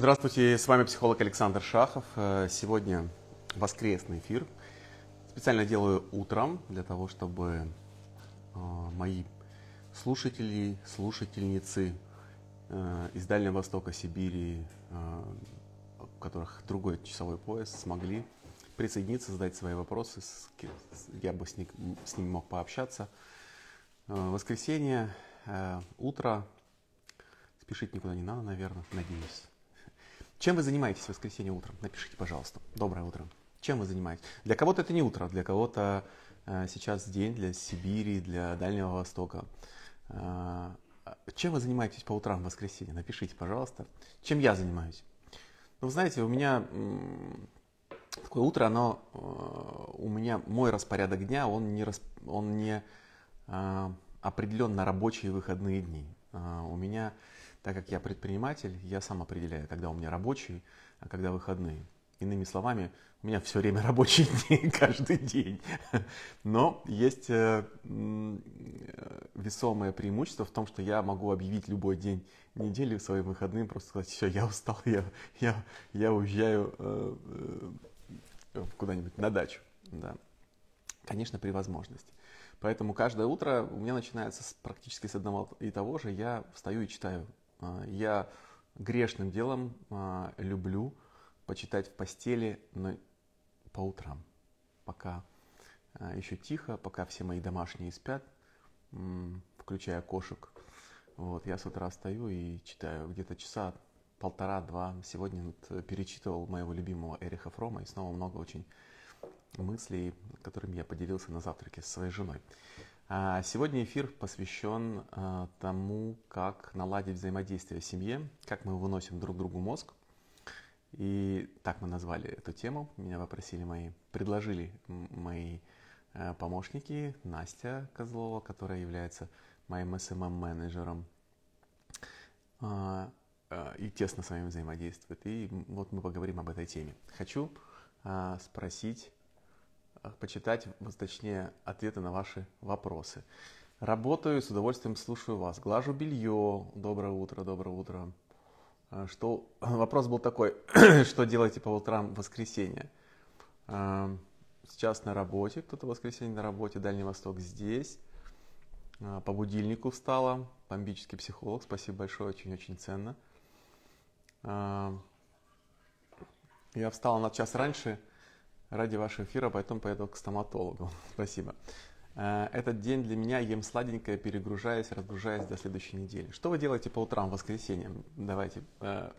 Здравствуйте, с вами психолог Александр Шахов. Э, сегодня воскресный эфир. Специально делаю утром для того, чтобы э, мои слушатели, слушательницы э, из Дальнего Востока, Сибири, у которых другой часовой пояс, смогли присоединиться, задать свои вопросы. Я бы с, ним, с ними мог пообщаться. Воскресенье, утро. Спешить никуда не надо, наверное, надеюсь. Чем вы занимаетесь в воскресенье утром? Напишите, пожалуйста. Доброе утро. Чем вы занимаетесь? Для кого-то это не утро, для кого-то э, сейчас день, для Сибири, для Дальнего Востока. Э, чем вы занимаетесь по утрам в воскресенье? Напишите, пожалуйста. Чем я занимаюсь? Ну, вы знаете, у меня такое утро, оно э, у меня мой распорядок дня, он не расп, он не э, определен на рабочие выходные дни. Э, у меня так как я предприниматель, я сам определяю, когда у меня рабочий, а когда выходные. Иными словами, у меня все время рабочие дни, каждый день. Но есть э, э, весомое преимущество в том, что я могу объявить любой день недели в своим выходным, просто сказать, все, я устал, я, я, я уезжаю э, куда-нибудь на дачу. Да. Конечно, при возможности. Поэтому каждое утро у меня начинается с, практически с одного и того же. Я встаю и читаю а, я грешным делом а, люблю почитать в постели, но по утрам, пока а, еще тихо, пока все мои домашние спят, включая кошек. Вот, я с утра встаю и читаю где-то часа полтора-два. Сегодня вот э, перечитывал моего любимого Эриха Фрома и снова много очень мыслей, которыми я поделился на завтраке со своей женой. А, сегодня эфир посвящен а, тому, как наладить взаимодействие в семье, как мы выносим друг другу мозг. И так мы назвали эту тему. Меня попросили мои, предложили мои э, помощники Настя Козлова, которая является моим SMM-менеджером эм а, и тесно с вами взаимодействует. И вот мы поговорим об этой теме. Хочу спросить почитать, точнее, ответы на ваши вопросы. Работаю, с удовольствием слушаю вас. Глажу белье. Доброе утро, доброе утро. А, что... Вопрос был такой, что делаете по утрам в воскресенье? А, сейчас на работе, кто-то в воскресенье на работе, Дальний Восток здесь. А, по будильнику встала, бомбический психолог, спасибо большое, очень-очень ценно. Я встала на час раньше, ради вашего эфира, потом поеду к стоматологу. Спасибо. Э, этот день для меня ем сладенькое, перегружаясь, разгружаясь до следующей недели. Что вы делаете по утрам, воскресеньям? Давайте э,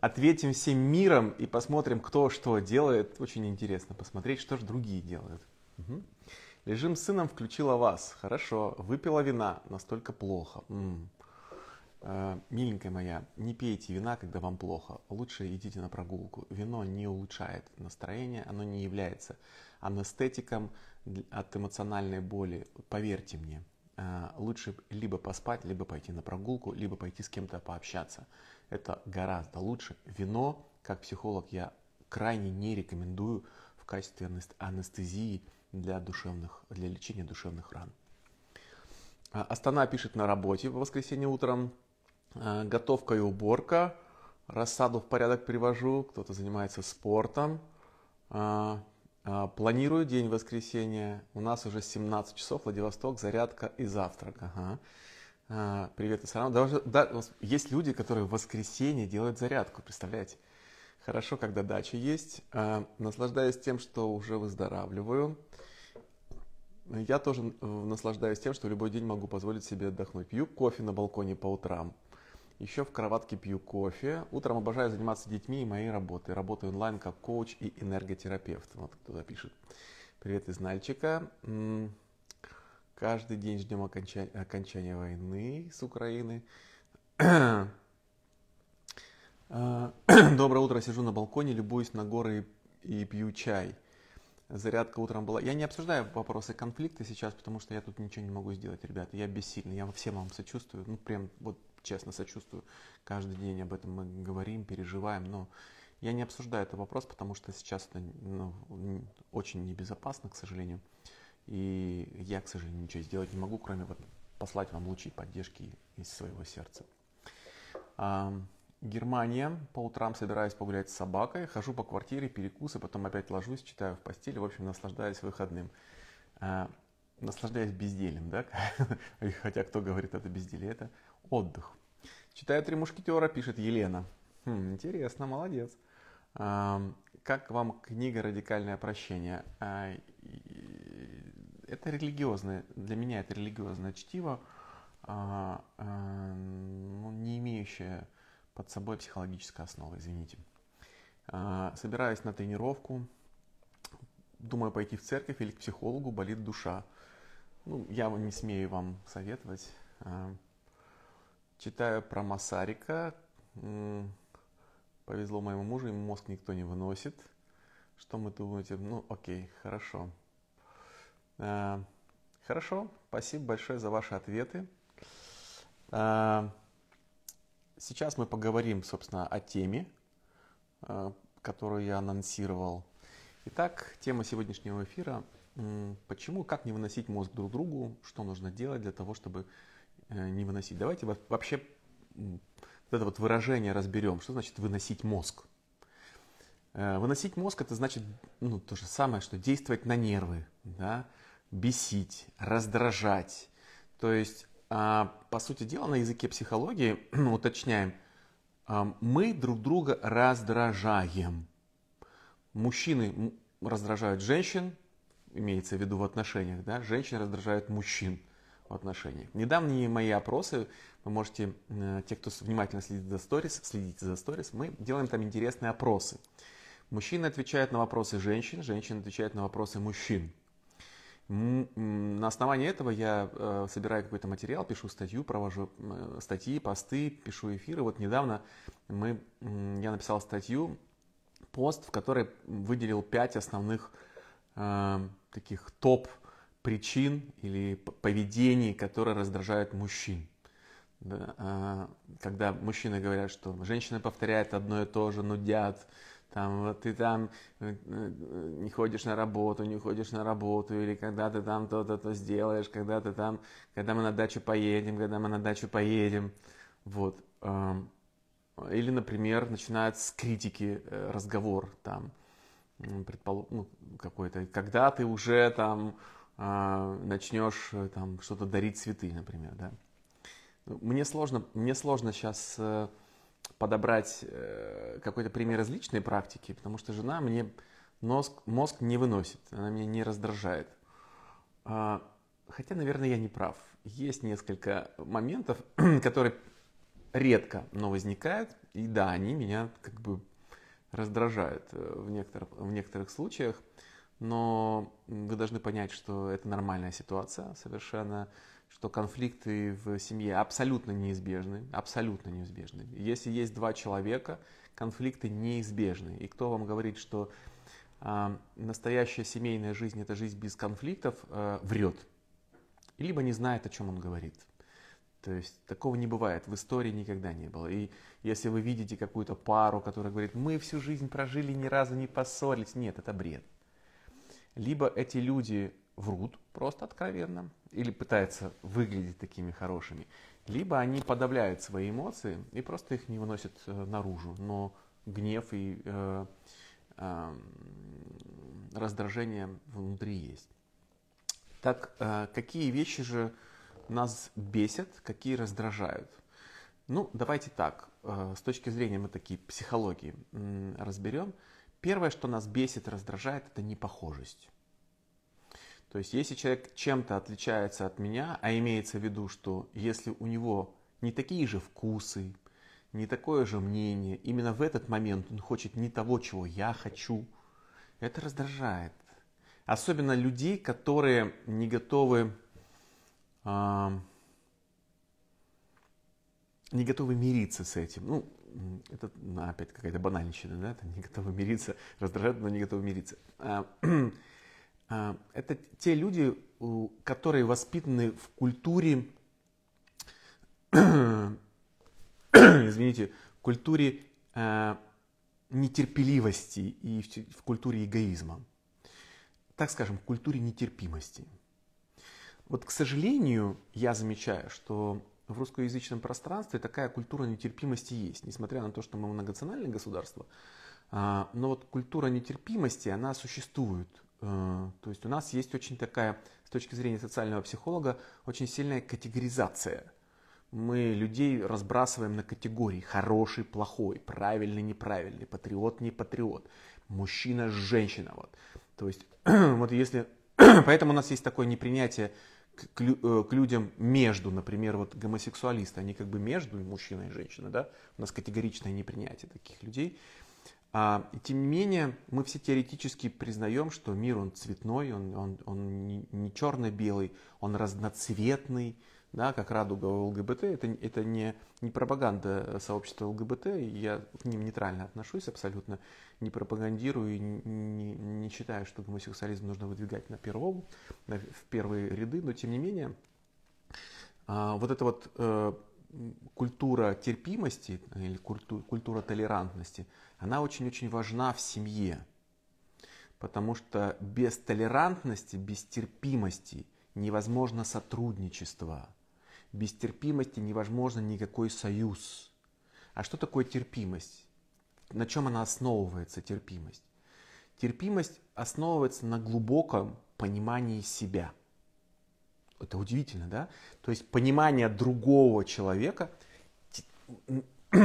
ответим всем миром и посмотрим, кто что делает. Очень интересно посмотреть, что же другие делают. Угу. Лежим с сыном, включила вас. Хорошо. Выпила вина. Настолько плохо. м а, миленькая моя, не пейте вина, когда вам плохо. Лучше идите на прогулку. Вино не улучшает настроение, оно не является анестетиком от эмоциональной боли. Поверьте мне, а, лучше либо поспать, либо пойти на прогулку, либо пойти с кем-то пообщаться. Это гораздо лучше. Вино, как психолог, я крайне не рекомендую в качестве анестезии для, душевных, для лечения душевных ран. А, Астана пишет на работе в воскресенье утром. Э, готовка и уборка. Рассаду в порядок привожу, кто-то занимается спортом. Э, э, планирую день воскресенья. У нас уже 17 часов, Владивосток, зарядка и завтрак. Ага. Привет, Исарам. Даже, да, есть люди, которые в воскресенье делают зарядку, представляете? Хорошо, когда дача есть. Наслаждаюсь тем, что уже выздоравливаю. Я тоже наслаждаюсь тем, что любой день могу позволить себе отдохнуть. Пью кофе на балконе по утрам еще в кроватке пью кофе. Утром обожаю заниматься детьми и моей работой. Работаю онлайн как коуч и энерготерапевт. Вот кто-то пишет. Привет из Нальчика. Каждый день ждем окончания, окончания войны с Украины. А, Доброе утро, сижу на балконе, любуюсь на горы и, пью чай. Зарядка утром была. Я не обсуждаю вопросы конфликта сейчас, потому что я тут ничего не могу сделать, ребята. Я бессильный, я всем вам сочувствую. Ну, прям вот честно сочувствую. Каждый день об этом мы говорим, переживаем, но я не обсуждаю этот вопрос, потому что сейчас это ну, очень небезопасно, к сожалению. И я, к сожалению, ничего сделать не могу, кроме вот послать вам лучи поддержки из своего сердца. А, Германия. По утрам собираюсь погулять с собакой, хожу по квартире, перекусы, потом опять ложусь, читаю в постели, в общем, наслаждаюсь выходным. А, наслаждаюсь бездельем, да? Хотя кто говорит это безделье, это Отдых. Читая «Три мушкетера», пишет Елена. Хм, интересно, молодец. А, как вам книга «Радикальное прощение»? А, это религиозное, для меня это религиозное чтиво, а, ну, не имеющее под собой психологической основы, извините. Собираюсь на тренировку, думаю пойти в церковь или к психологу, болит душа. Ну, я не смею вам советовать. Читаю про Масарика. Повезло моему мужу, ему мозг никто не выносит. Что мы думаете? Ну, окей, хорошо. Э, хорошо, спасибо большое за ваши ответы. Э, сейчас мы поговорим, собственно, о теме, э, которую я анонсировал. Итак, тема сегодняшнего эфира. Почему, как не выносить мозг друг другу, что нужно делать для того, чтобы Э, не выносить. Давайте вообще вот это вот выражение разберем. Что значит выносить мозг? Э, выносить мозг это значит ну, то же самое, что действовать на нервы, да? бесить, раздражать. То есть, а, по сути дела, на языке психологии, уточняем, а, мы друг друга раздражаем. Мужчины раздражают женщин, имеется в виду в отношениях, да? женщины раздражают мужчин отношений. Недавние мои опросы, вы можете, э, те, кто внимательно следит за сторис, следите за сторис, мы делаем там интересные опросы. Мужчины отвечают на вопросы женщин, женщины отвечают на вопросы мужчин. На основании этого я э, собираю какой-то материал, пишу статью, провожу э, статьи, посты, пишу эфиры. Вот недавно мы, я написал статью, пост, в которой выделил пять основных таких топ-топ причин или поведений, которые раздражают мужчин. Да, а, когда мужчины говорят, что женщина повторяет одно и то же, нудят, там, ты там э, э, не ходишь на работу, не ходишь на работу, или когда ты там то-то то сделаешь, когда ты там, когда мы на дачу поедем, когда мы на дачу поедем, вот. Или, например, начинают с критики э, разговор там, предположим, ну, какой-то, когда ты уже там а, начнешь э, там что-то дарить цветы, например, да. Ну, мне сложно, мне сложно сейчас э, подобрать э, какой-то пример различной практики, потому что жена мне мозг, мозг не выносит, она меня не раздражает. А, хотя, наверное, я не прав. Есть несколько моментов, которые редко, но возникают, и да, они меня как бы раздражают в некоторых, в некоторых случаях но вы должны понять, что это нормальная ситуация совершенно, что конфликты в семье абсолютно неизбежны, абсолютно неизбежны. Если есть два человека, конфликты неизбежны. И кто вам говорит, что э, настоящая семейная жизнь – это жизнь без конфликтов, э, врет. либо не знает, о чем он говорит. То есть такого не бывает, в истории никогда не было. И если вы видите какую-то пару, которая говорит, мы всю жизнь прожили, ни разу не поссорились, нет, это бред либо эти люди врут просто откровенно, или пытаются выглядеть такими хорошими, либо они подавляют свои эмоции и просто их не выносят э, наружу. Но гнев и э, э, раздражение внутри есть. Так, э, какие вещи же нас бесят, какие раздражают? Ну, давайте так, э, с точки зрения мы такие психологии э, разберем. Первое, что нас бесит, раздражает, это непохожесть. То есть, если человек чем-то отличается от меня, а имеется в виду, что если у него не такие же вкусы, не такое же мнение, именно в этот момент он хочет не того, чего я хочу, это раздражает. Особенно людей, которые не готовы, э, не готовы мириться с этим. Ну, это ну, опять какая-то банальщина, да, там не готовы мириться, раздражают, но не готовы мириться. А, а, это те люди, которые воспитаны в культуре, извините, в культуре а, нетерпеливости и в, в культуре эгоизма. Так скажем, в культуре нетерпимости. Вот, к сожалению, я замечаю, что в русскоязычном пространстве такая культура нетерпимости есть, несмотря на то, что мы многонациональное государство. А, но вот культура нетерпимости, она существует. Э, то есть у нас есть очень такая, с точки зрения социального психолога, очень сильная категоризация. Мы людей разбрасываем на категории хороший, плохой, правильный, неправильный, патриот, не патриот, мужчина, женщина. Вот. То есть вот если... Поэтому у нас есть такое непринятие к, э, к людям между, например, вот гомосексуалисты, они как бы между мужчиной и женщиной, да, у нас категоричное непринятие таких людей. А, и тем не менее, мы все теоретически признаем, что мир, он цветной, он, он, он не черно-белый, он разноцветный, да, как радуга ЛГБТ, это, это не, не пропаганда э, сообщества ЛГБТ, я к ним нейтрально отношусь абсолютно, не пропагандирую, не, не, считаю, что гомосексуализм нужно выдвигать на первом, в первые ряды, но тем не менее, а, вот эта вот э, культура терпимости э, или культу, культура толерантности, она очень-очень важна в семье, потому что без толерантности, без терпимости невозможно сотрудничество – без терпимости невозможно никакой союз. А что такое терпимость? На чем она основывается, терпимость? Терпимость основывается на глубоком понимании себя. Это удивительно, да? То есть понимание другого человека.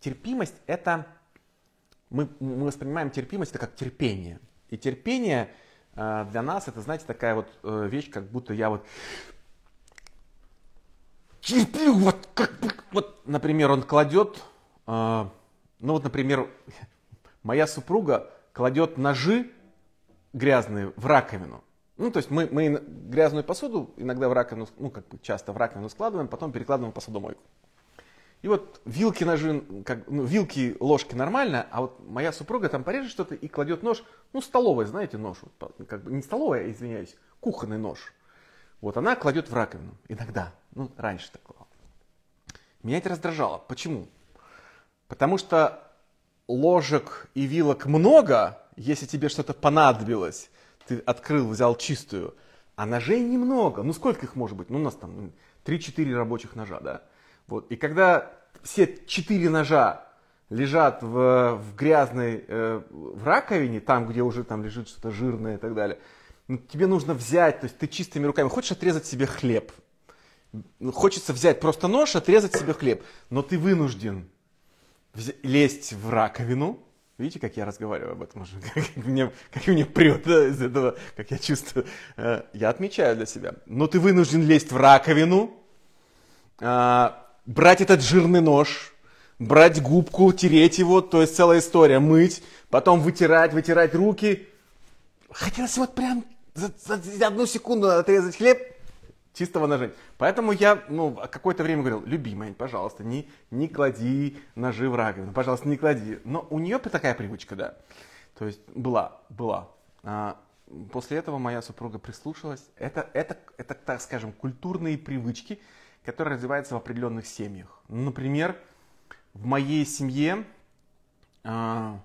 Терпимость это... Мы, мы воспринимаем терпимость это как терпение. И терпение э, для нас это, знаете, такая вот э, вещь, как будто я вот терплю, вот как вот, например, он кладет, э, ну вот, например, моя супруга кладет ножи грязные в раковину. Ну, то есть мы, мы грязную посуду иногда в раковину, ну, как бы часто в раковину складываем, потом перекладываем в посудомойку. И вот вилки, ножи, как, ну, вилки, ложки нормально, а вот моя супруга там порежет что-то и кладет нож, ну, столовый, знаете, нож, как бы, не столовая, извиняюсь, кухонный нож – вот она кладет в раковину иногда. Ну, раньше такого Меня это раздражало. Почему? Потому что ложек и вилок много, если тебе что-то понадобилось, ты открыл, взял чистую, а ножей немного. Ну, сколько их может быть? Ну, у нас там 3-4 рабочих ножа, да? Вот. И когда все 4 ножа лежат в, в грязной, э, в раковине, там, где уже там лежит что-то жирное и так далее, ну, тебе нужно взять, то есть ты чистыми руками хочешь отрезать себе хлеб. Ну, хочется взять просто нож, отрезать себе хлеб, но ты вынужден лезть в раковину. Видите, как я разговариваю об этом уже, как, как, мне, как мне прет да, из этого, как я чувствую. Э, я отмечаю для себя. Но ты вынужден лезть в раковину, а, брать этот жирный нож, брать губку, тереть его, то есть целая история, мыть, потом вытирать, вытирать руки. Хотелось вот прям за, за одну секунду надо отрезать хлеб, чистого ножа. Поэтому я, ну, какое-то время говорил, любимая, пожалуйста, не, не клади ножи в раковину, пожалуйста, не клади. Но у нее такая привычка, да. То есть была, была. А, после этого моя супруга прислушалась. Это, это, это, так скажем, культурные привычки, которые развиваются в определенных семьях. Например, в моей семье а,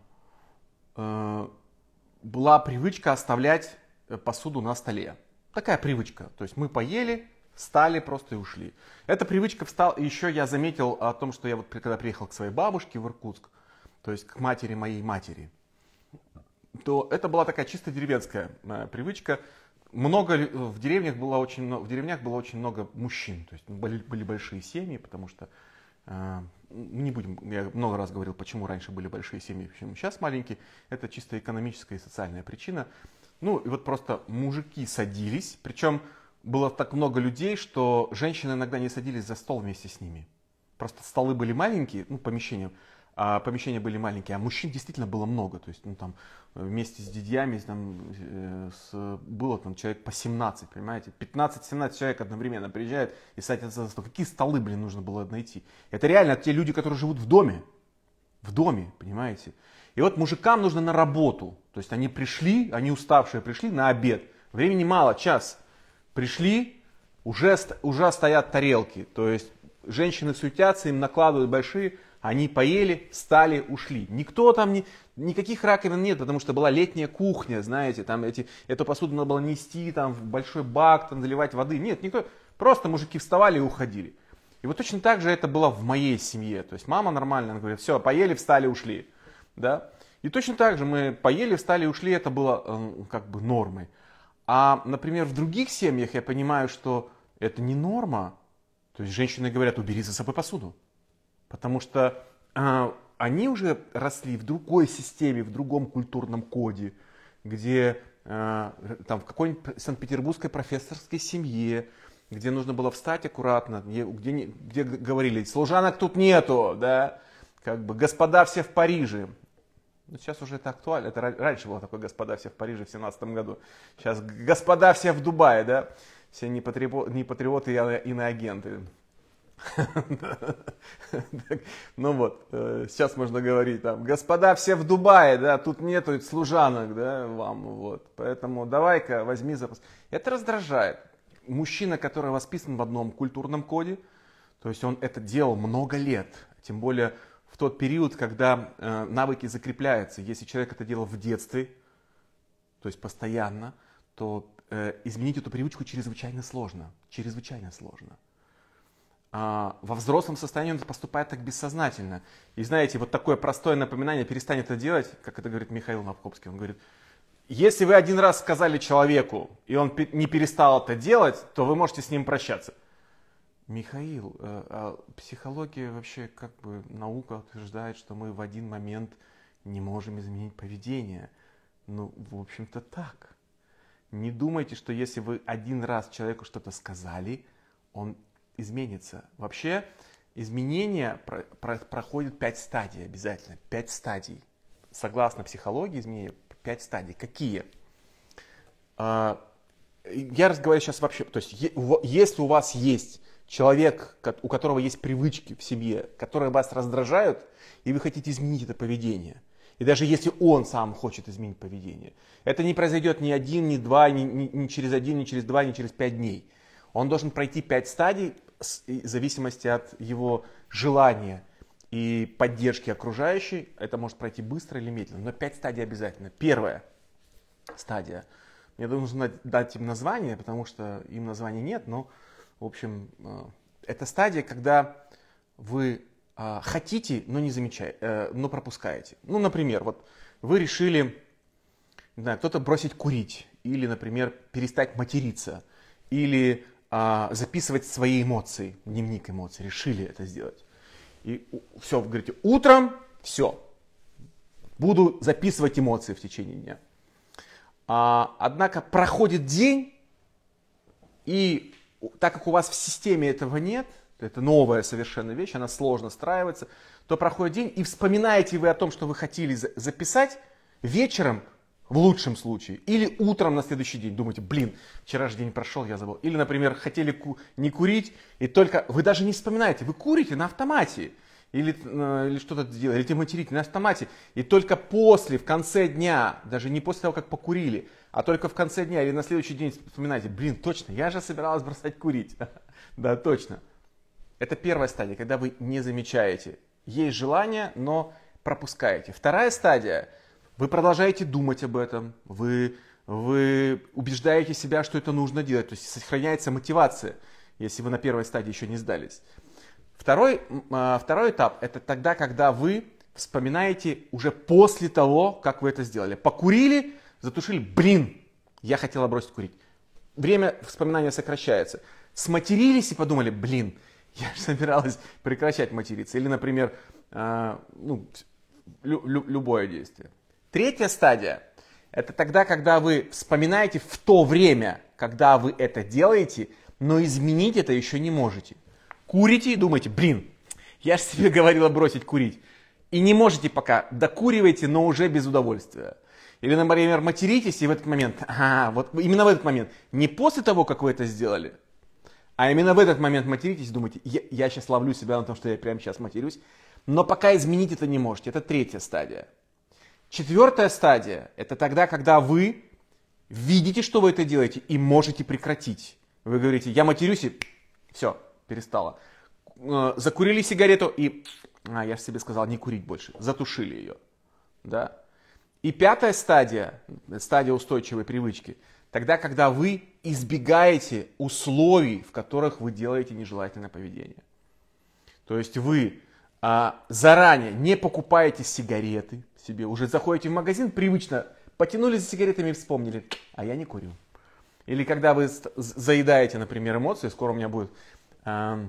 а, была привычка оставлять Э, посуду на столе. Такая привычка. То есть мы поели, встали просто и ушли. Эта привычка встала, еще я заметил о том, что я вот когда приехал к своей бабушке в Иркутск, то есть к матери моей матери, то это была такая чисто деревенская э, привычка. Много в деревнях было очень в деревнях было очень много мужчин, то есть были, были большие семьи, потому что э, не будем, я много раз говорил, почему раньше были большие семьи, почему сейчас маленькие. Это чисто экономическая и социальная причина. Ну и вот просто мужики садились, причем было так много людей, что женщины иногда не садились за стол вместе с ними. Просто столы были маленькие, ну помещения, а помещения были маленькие, а мужчин действительно было много. То есть ну, там, э, вместе с дядями, там, э, с, было там человек по 17, понимаете? 15-17 человек одновременно приезжают и садятся за стол. Какие столы, блин, нужно было найти? Это реально те люди, которые живут в доме. В доме, понимаете? И вот мужикам нужно на работу. То есть они пришли, они уставшие пришли на обед. Времени мало, час. Пришли, уже, уже стоят тарелки. То есть женщины суетятся, им накладывают большие. Они поели, встали, ушли. Никто там, не, никаких раковин нет, потому что была летняя кухня, знаете, там эти, эту посуду надо было нести, там в большой бак, там заливать воды. Нет, никто, просто мужики вставали и уходили. И вот точно так же это было в моей семье. То есть мама нормально, она говорит, все, поели, встали, ушли. Да? И точно так же мы поели, встали ушли, это было э, как бы нормой. А, например, в других семьях я понимаю, что это не норма. То есть женщины говорят, убери за собой посуду. Потому что а, они уже росли в другой системе, в другом культурном коде, где а, там в какой-нибудь санкт-петербургской профессорской семье, где нужно было встать аккуратно, где, где, где говорили, служанок тут нету, да, как бы господа все в Париже, но ну, сейчас уже это актуально. Это раньше было такое «господа все в Париже» в 17 году. Сейчас «господа все в Дубае», да? Все не, патрио... не патриоты, а иноагенты. Ну вот, э, сейчас можно говорить там, господа, все в Дубае, да, тут нету служанок, да, вам, вот. Поэтому давай-ка возьми запас. Это раздражает. Мужчина, который воспитан в одном культурном коде, то есть он это делал много лет, тем более в тот период, когда э, навыки закрепляются. Если человек это делал в детстве, то есть постоянно, то э, изменить эту привычку чрезвычайно сложно. Чрезвычайно сложно. А, во взрослом состоянии он поступает так бессознательно. И знаете, вот такое простое напоминание, перестанет это делать, как это говорит Михаил Навкопский, он говорит, если вы один раз сказали человеку, и он не перестал это делать, то вы можете с ним прощаться. Михаил, э, а психология вообще как бы наука утверждает, что мы в один момент не можем изменить поведение. Ну, в общем-то, так. Не думайте, что если вы один раз человеку что-то сказали, он изменится. Вообще, изменения про- про- проходят пять стадий обязательно. Пять стадий. Согласно психологии изменения, пять стадий. Какие? А, я разговариваю сейчас вообще, то есть е- если у вас есть человек, у которого есть привычки в семье, которые вас раздражают, и вы хотите изменить это поведение. И даже если он сам хочет изменить поведение, это не произойдет ни один, ни два, ни, ни, ни через один, ни через два, ни через пять дней. Он должен пройти пять стадий в зависимости от его желания и поддержки окружающей. Это может пройти быстро или медленно, но пять стадий обязательно. Первая стадия. Мне нужно дать им название, потому что им названия нет, но в общем, э, это стадия, когда вы э, хотите, но не замечаете, э, но пропускаете. Ну, например, вот вы решили, не знаю, кто-то бросить курить, или, например, перестать материться, или а, записывать свои эмоции, дневник эмоций, решили это сделать. И все, вы говорите, утром все, буду записывать эмоции в течение дня. А, однако проходит день, и так как у вас в системе этого нет, это новая совершенно вещь, она сложно встраивается, то проходит день, и вспоминаете вы о том, что вы хотели записать, вечером в лучшем случае, или утром на следующий день думаете, блин, вчера же день прошел, я забыл. Или, например, хотели ку- не курить, и только вы даже не вспоминаете, вы курите на автомате, или, э, или что-то делаете, или материте на автомате, и только после, в конце дня, даже не после того, как покурили, а только в конце дня или на следующий день вспоминаете, блин, точно, я же собиралась бросать курить. да, точно. Это первая стадия, когда вы не замечаете. Есть желание, но пропускаете. Вторая стадия, вы продолжаете думать об этом, вы, вы убеждаете себя, что это нужно делать, то есть сохраняется мотивация, если вы на первой стадии еще не сдались. Второй, а, второй этап – это тогда, когда вы вспоминаете уже после того, как вы это сделали. Покурили – затушили, блин, я хотела бросить курить. Время вспоминания сокращается. Сматерились и подумали, блин, я же собиралась прекращать материться. Или, например, э, ну, лю- лю- любое действие. Третья стадия – это тогда, когда вы вспоминаете в то время, когда вы это делаете, но изменить это еще не можете. Курите и думаете, блин, я же себе говорила бросить курить. И не можете пока, докуривайте, но уже без удовольствия. Или, например, материтесь и в этот момент, а, вот именно в этот момент, не после того, как вы это сделали, а именно в этот момент материтесь, думаете, я, я сейчас ловлю себя на том, что я прямо сейчас матерюсь, но пока изменить это не можете. Это третья стадия. Четвертая стадия – это тогда, когда вы видите, что вы это делаете, и можете прекратить. Вы говорите, я матерюсь, и все, перестала. Э, закурили сигарету, и а, я же себе сказал, не курить больше. Затушили ее. Да? И пятая стадия, стадия устойчивой привычки, тогда, когда вы избегаете условий, в которых вы делаете нежелательное поведение. То есть вы а, заранее не покупаете сигареты себе, уже заходите в магазин, привычно потянулись за сигаретами и вспомнили, а я не курю. Или когда вы заедаете, например, эмоции, скоро у меня будет а,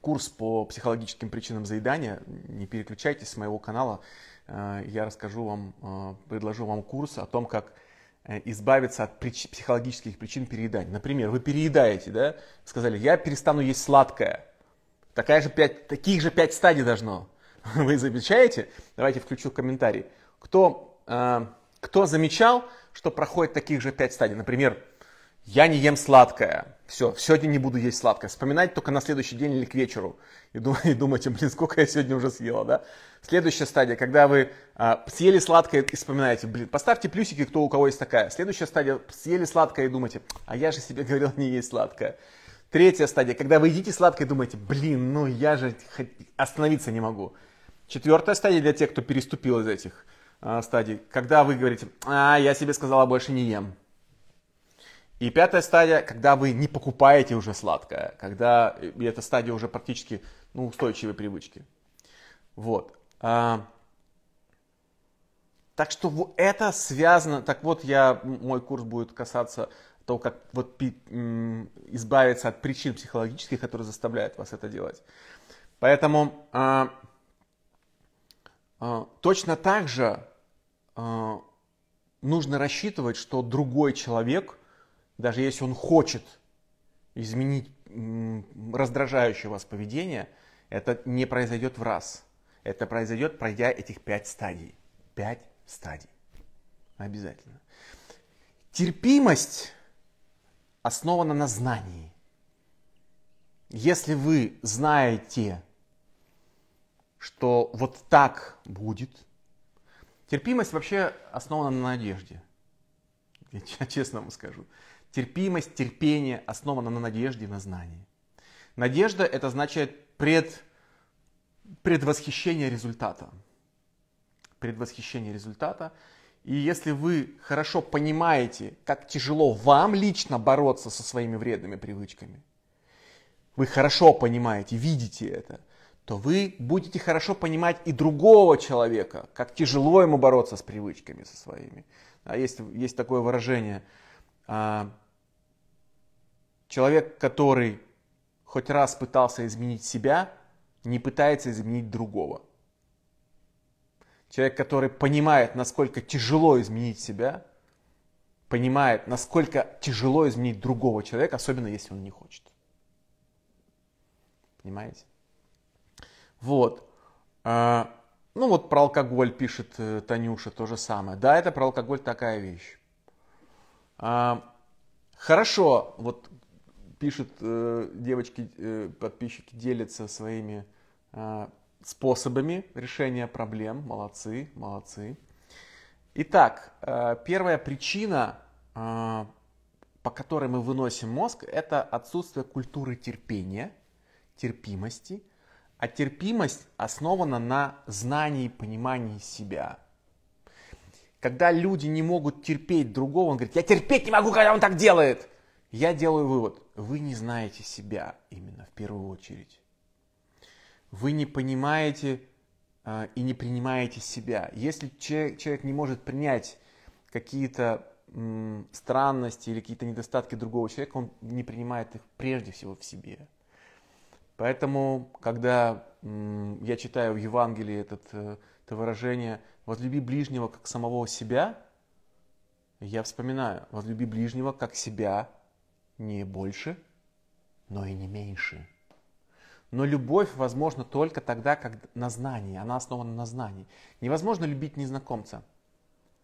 курс по психологическим причинам заедания, не переключайтесь с моего канала, Э, я расскажу вам, э, предложу вам курс о том, как э, избавиться от прич- психологических причин переедания. Например, вы переедаете, да? Сказали, я перестану есть сладкое. Такая же пять, таких же пять стадий должно. Вы замечаете? Давайте включу комментарий. Кто, э, кто замечал, что проходит таких же пять стадий? Например, я не ем сладкое. Все, сегодня не буду есть сладкое. Вспоминать только на следующий день или к вечеру. И, дум, и думаете, блин, сколько я сегодня уже съела, да? Следующая стадия, когда вы а, съели сладкое и вспоминаете, блин, поставьте плюсики, кто у кого есть такая. Следующая стадия, съели сладкое и думаете, а я же себе говорил не есть сладкое. Третья стадия, когда вы едите сладкое и думаете, блин, ну я же остановиться не могу. Четвертая стадия для тех, кто переступил из этих а, стадий, когда вы говорите, а я себе сказала больше не ем. И пятая стадия, когда вы не покупаете уже сладкое, когда и эта стадия уже практически ну, устойчивые привычки. Вот. А, так что это связано, так вот я, мой курс будет касаться того, как вот избавиться от причин психологических, которые заставляют вас это делать. Поэтому а, а, точно так же а, нужно рассчитывать, что другой человек – даже если он хочет изменить раздражающее вас поведение, это не произойдет в раз. Это произойдет, пройдя этих пять стадий. Пять стадий. Обязательно. Терпимость основана на знании. Если вы знаете, что вот так будет, терпимость вообще основана на надежде. Я честно вам скажу. Терпимость, терпение основано на надежде, на знании. Надежда это значит пред, предвосхищение результата. Предвосхищение результата. И если вы хорошо понимаете, как тяжело вам лично бороться со своими вредными привычками, вы хорошо понимаете, видите это, то вы будете хорошо понимать и другого человека, как тяжело ему бороться с привычками со своими. А есть, есть такое выражение – а, человек, который хоть раз пытался изменить себя, не пытается изменить другого. Человек, который понимает, насколько тяжело изменить себя, понимает, насколько тяжело изменить другого человека, особенно если он не хочет. Понимаете? Вот. А, ну вот про алкоголь пишет э, Танюша то же самое. Да, это про алкоголь такая вещь. А, хорошо, вот пишут э, девочки, э, подписчики делятся своими э, способами решения проблем. Молодцы, молодцы. Итак, э, первая причина, э, по которой мы выносим мозг, это отсутствие культуры терпения, терпимости. А терпимость основана на знании и понимании себя – когда люди не могут терпеть другого, он говорит, я терпеть не могу, когда он так делает. Я делаю вывод, вы не знаете себя именно в первую очередь. Вы не понимаете э, и не принимаете себя. Если человек, человек не может принять какие-то странности или какие-то недостатки другого человека, он не принимает их прежде всего в себе. Поэтому, когда я читаю в Евангелии этот э, это выражение «возлюби ближнего, как самого себя», я вспоминаю «возлюби ближнего, как себя, не больше, но и не меньше». Но любовь возможна только тогда, как на знании, она основана на знании. Невозможно любить незнакомца.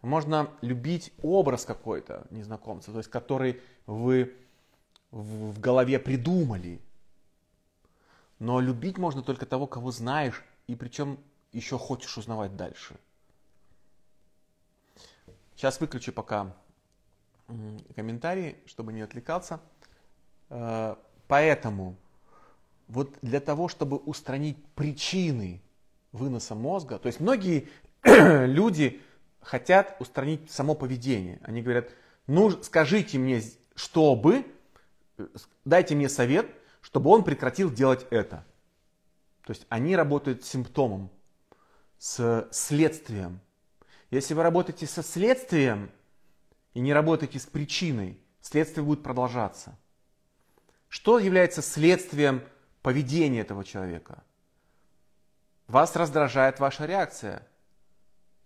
Можно любить образ какой-то незнакомца, то есть который вы в голове придумали. Но любить можно только того, кого знаешь, и причем еще хочешь узнавать дальше. Сейчас выключу пока комментарии, чтобы не отвлекаться. Э, поэтому вот для того, чтобы устранить причины выноса мозга, то есть многие люди хотят устранить само поведение. Они говорят, ну скажите мне, чтобы, дайте мне совет, чтобы он прекратил делать это. То есть они работают с симптомом, с следствием. Если вы работаете со следствием и не работаете с причиной, следствие будет продолжаться. Что является следствием поведения этого человека? Вас раздражает ваша реакция.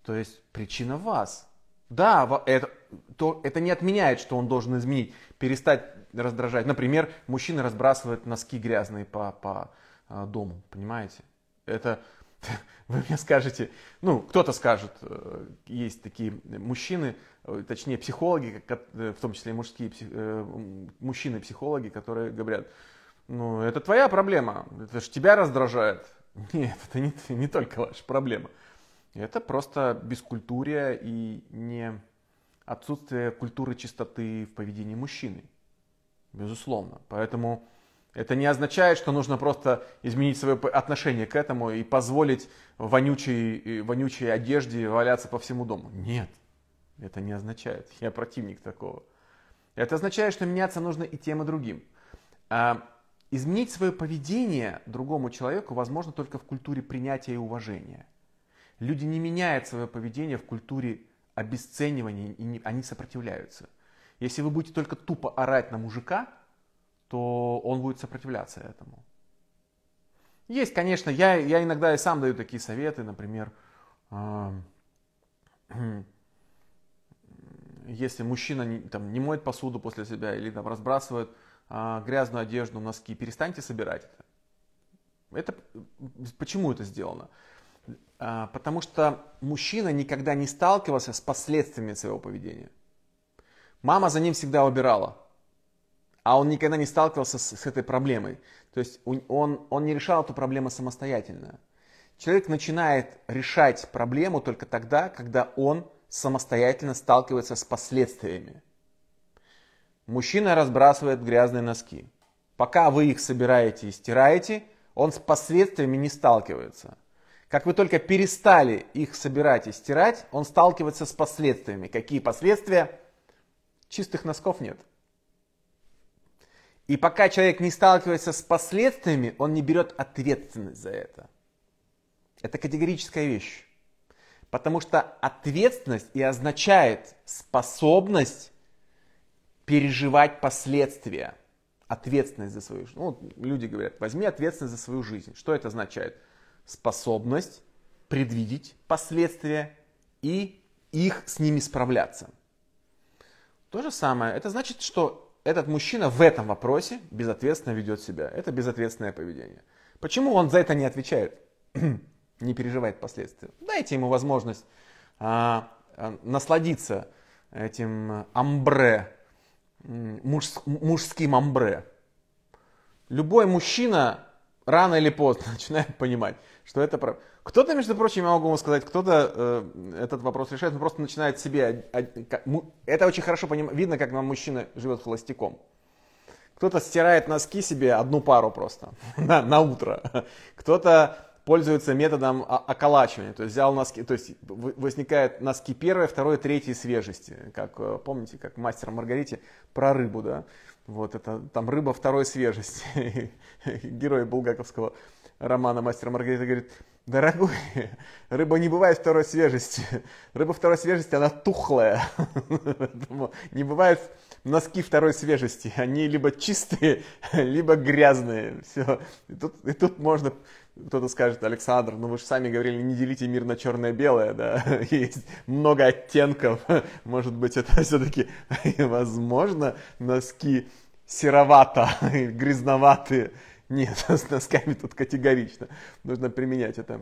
То есть причина вас. Да, это, то, это не отменяет, что он должен изменить, перестать раздражать. Например, мужчина разбрасывает носки грязные по, по э, дому, понимаете? Это вы мне скажете, ну, кто-то скажет, э, есть такие мужчины, э, точнее психологи, э, в том числе мужские мужчины-психологи, которые говорят, ну, это твоя проблема, это же тебя раздражает. Нет, это не, не только ваша проблема. Это просто бескультурие и не отсутствие культуры чистоты в поведении мужчины. Безусловно. Поэтому это не означает, что нужно просто изменить свое отношение к этому и позволить вонючей, э, вонючей одежде валяться по всему дому. Нет, это не означает. Я противник такого. Это означает, что меняться нужно и тем, и другим. А, изменить свое поведение другому человеку возможно только в культуре принятия и уважения. Люди не меняют свое поведение в культуре обесценивания, и не, они сопротивляются. Если вы будете только тупо орать на мужика, то он будет сопротивляться этому. Есть, конечно, я, я иногда и сам даю такие советы, например, э, если мужчина не, там, не моет посуду после себя или там, разбрасывает э, грязную одежду, носки, перестаньте собирать это. Это почему это сделано? А, потому что мужчина никогда не сталкивался с последствиями своего поведения. Мама за ним всегда убирала а он никогда не сталкивался с, с этой проблемой. То есть он, он не решал эту проблему самостоятельно. Человек начинает решать проблему только тогда, когда он самостоятельно сталкивается с последствиями. Мужчина разбрасывает грязные носки. Пока вы их собираете и стираете, он с последствиями не сталкивается. Как вы только перестали их собирать и стирать, он сталкивается с последствиями. Какие последствия? Чистых носков нет. И пока человек не сталкивается с последствиями, он не берет ответственность за это. Это категорическая вещь. Потому что ответственность и означает способность переживать последствия. Ответственность за свою жизнь. Ну, люди говорят, возьми ответственность за свою жизнь. Что это означает? Способность предвидеть последствия и их с ними справляться. То же самое. Это значит, что этот мужчина в этом вопросе безответственно ведет себя. Это безответственное поведение. Почему он за это не отвечает? не переживает последствия. Дайте ему возможность а, а, насладиться этим амбре, муж, мужским амбре. Любой мужчина рано или поздно начинает понимать, что это... Про... Кто-то, между прочим, я могу вам сказать, кто-то э, этот вопрос решает, он просто начинает себе... Это очень хорошо поним... видно, как нам мужчина живет холостяком. Кто-то стирает носки себе одну пару просто на, на утро. Кто-то пользуется методом околачивания, то есть взял носки, то есть возникает носки первой, второй, третьей свежести, как э, помните, как мастер Маргарите про рыбу, да, вот это там рыба второй свежести, герой булгаковского романа Мастера Маргарита» говорит, дорогой, рыба не бывает второй свежести. Рыба второй свежести, она тухлая. не бывает носки второй свежести. Они либо чистые, либо грязные. Все. И тут, и тут можно кто-то скажет, Александр, ну вы же сами говорили, не делите мир на черное-белое, да, есть много оттенков, может быть, это все-таки, возможно, носки серовато, грязноватые, нет, с носками тут категорично. Нужно применять это.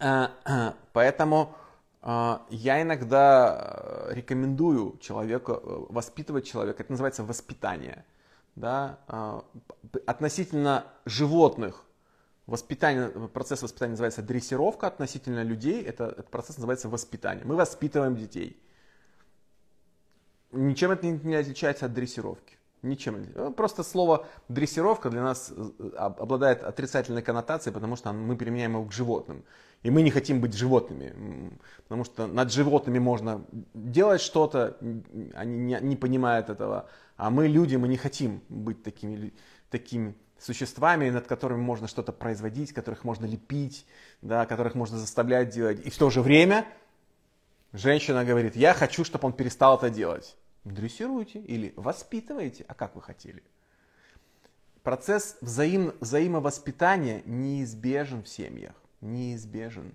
А, а, поэтому а, я иногда э, рекомендую человеку, э, воспитывать человека, это называется воспитание. Да? Относительно животных, воспитание, процесс воспитания называется дрессировка, относительно людей это, этот процесс называется воспитание. Мы воспитываем детей. Ничем это не отличается от дрессировки. Ничем ну, Просто слово дрессировка для нас э, э, обладает отрицательной коннотацией, потому что мы применяем его к животным. И мы не хотим быть животными, потому что над животными можно делать что-то, они не понимают этого. А мы люди, мы не хотим быть такими, такими существами, над которыми можно что-то производить, которых можно лепить, да, которых можно заставлять делать. И в то же время женщина говорит, я хочу, чтобы он перестал это делать дрессируете или воспитываете, а как вы хотели. Процесс взаим, взаимовоспитания неизбежен в семьях, неизбежен.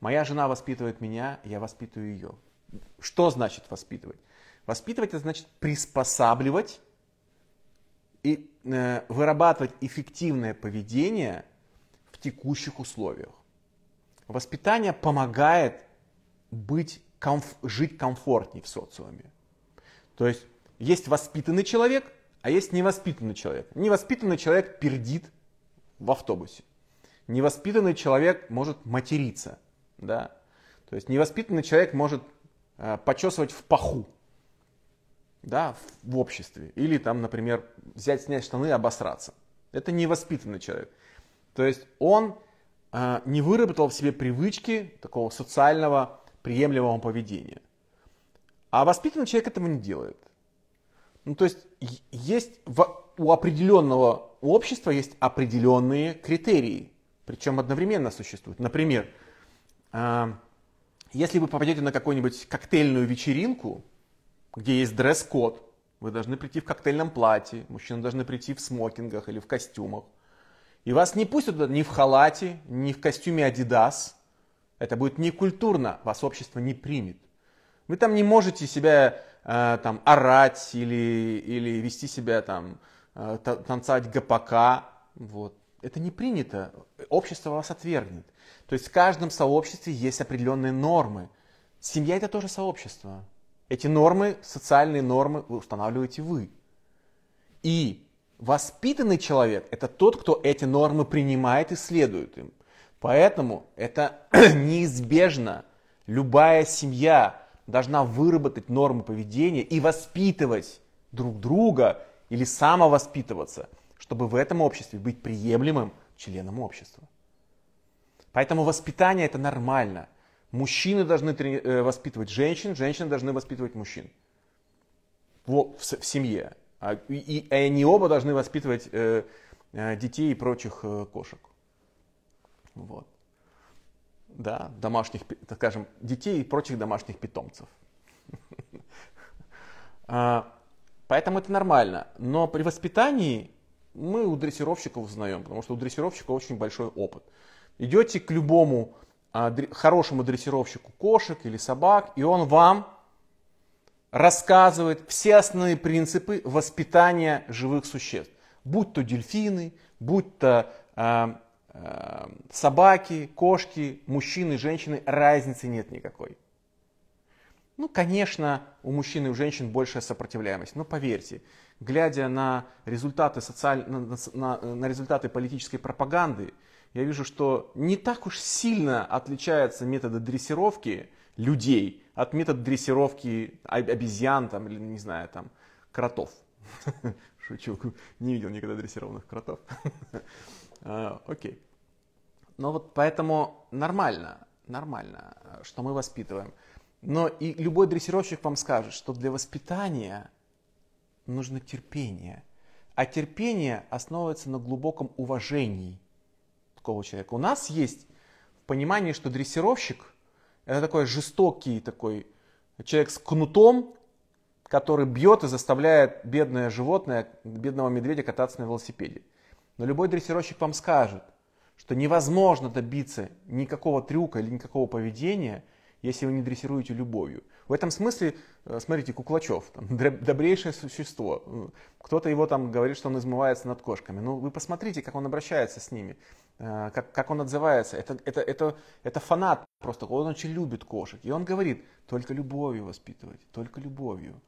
Моя жена воспитывает меня, я воспитываю ее. Что значит воспитывать? Воспитывать это значит приспосабливать и э, вырабатывать эффективное поведение в текущих условиях. Воспитание помогает быть, комф, жить комфортнее в социуме. То есть есть воспитанный человек, а есть невоспитанный человек. Невоспитанный человек пердит в автобусе. Невоспитанный человек может материться. Да? То есть невоспитанный человек может э, почесывать в паху да, в, в обществе. Или там, например, взять, снять штаны и обосраться. Это невоспитанный человек. То есть он э, не выработал в себе привычки такого социального приемлемого поведения. А воспитанный человек этого не делает. Ну, то есть есть в, у определенного общества есть определенные критерии, причем одновременно существуют. Например, э, если вы попадете на какую-нибудь коктейльную вечеринку, где есть дресс-код, вы должны прийти в коктейльном платье, мужчины должны прийти в смокингах или в костюмах. И вас не пустят туда ни в халате, ни в костюме Adidas. Это будет некультурно, вас общество не примет. Вы там не можете себя э, там орать или, или вести себя там, э, танцевать ГПК. Вот. Это не принято. Общество вас отвергнет. То есть в каждом сообществе есть определенные нормы. Семья это тоже сообщество. Эти нормы, социальные нормы вы устанавливаете вы. И воспитанный человек это тот, кто эти нормы принимает и следует им. Поэтому это неизбежно. Любая семья, должна выработать нормы поведения и воспитывать друг друга или самовоспитываться, чтобы в этом обществе быть приемлемым членом общества. Поэтому воспитание это нормально. Мужчины должны трени- э, воспитывать женщин, женщины должны воспитывать мужчин в, в, в семье. А, и, и а они оба должны воспитывать э, э, детей и прочих э, кошек. Вот да, домашних, так скажем, детей и прочих домашних питомцев. А, поэтому это нормально. Но при воспитании мы у дрессировщиков узнаем, потому что у дрессировщика очень большой опыт. Идете к любому а, хорошему дрессировщику кошек или собак, и он вам рассказывает все основные принципы воспитания живых существ. Будь то дельфины, будь то а, Э, собаки, кошки, мужчины, женщины, разницы нет никакой. Ну, конечно, у мужчин и у женщин большая сопротивляемость, но поверьте, глядя на результаты, социаль... на, на, э, на результаты политической пропаганды, я вижу, что не так уж сильно отличаются методы дрессировки людей от метода дрессировки обезьян там, или, не знаю, там, кротов. Шучу, не видел никогда дрессированных кротов. Э, окей. Но вот поэтому нормально, нормально, э, что мы воспитываем. Но и любой дрессировщик вам скажет, что для воспитания нужно терпение. А терпение основывается на глубоком уважении такого человека. У нас есть понимание, что дрессировщик это такой жестокий такой человек с кнутом, который бьет и заставляет бедное животное, бедного медведя кататься на велосипеде. Но любой дрессировщик вам скажет, что невозможно добиться никакого трюка или никакого поведения, если вы не дрессируете любовью. В этом смысле, э, смотрите, Куклачев, там, добрейшее существо. Кто-то его там говорит, что он измывается над кошками. Ну, вы посмотрите, как он обращается с ними, э, как, как он отзывается. Это, это, это, это фанат просто, он очень любит кошек. И он говорит, только любовью воспитывать, только любовью.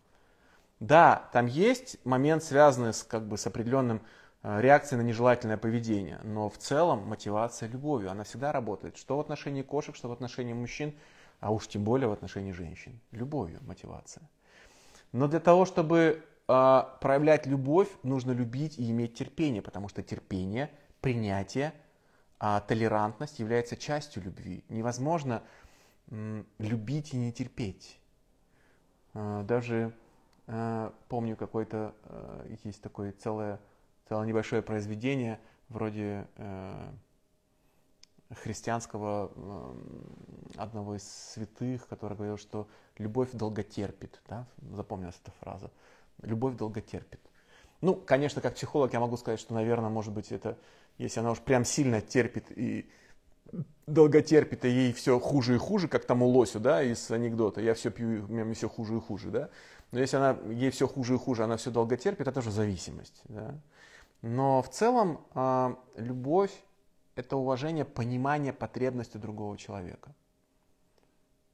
Да, там есть момент, связанный с, как бы, с определенным Э, реакции на нежелательное поведение. Но в целом мотивация любовью, она всегда работает. Что в отношении кошек, что в отношении мужчин, а уж тем более в отношении женщин. Любовью мотивация. Но для того, чтобы э, проявлять любовь, нужно любить и иметь терпение, потому что терпение, принятие, э, толерантность является частью любви. Невозможно э, любить и не терпеть. Э, даже э, помню какой-то, э, есть такое целое целое небольшое произведение вроде э, христианского э, одного из святых, который говорил, что любовь долготерпит. Да? Запомнилась эта фраза. Любовь долготерпит. Ну, конечно, как психолог я могу сказать, что, наверное, может быть, это, если она уж прям сильно терпит и долго терпит, и ей все хуже и хуже, как тому лосю, да, из анекдота, я все пью, и мне все хуже и хуже, да. Но если она, ей все хуже и хуже, она все долго терпит, это же зависимость, да. Но в целом а, любовь – это уважение, понимание потребности другого человека,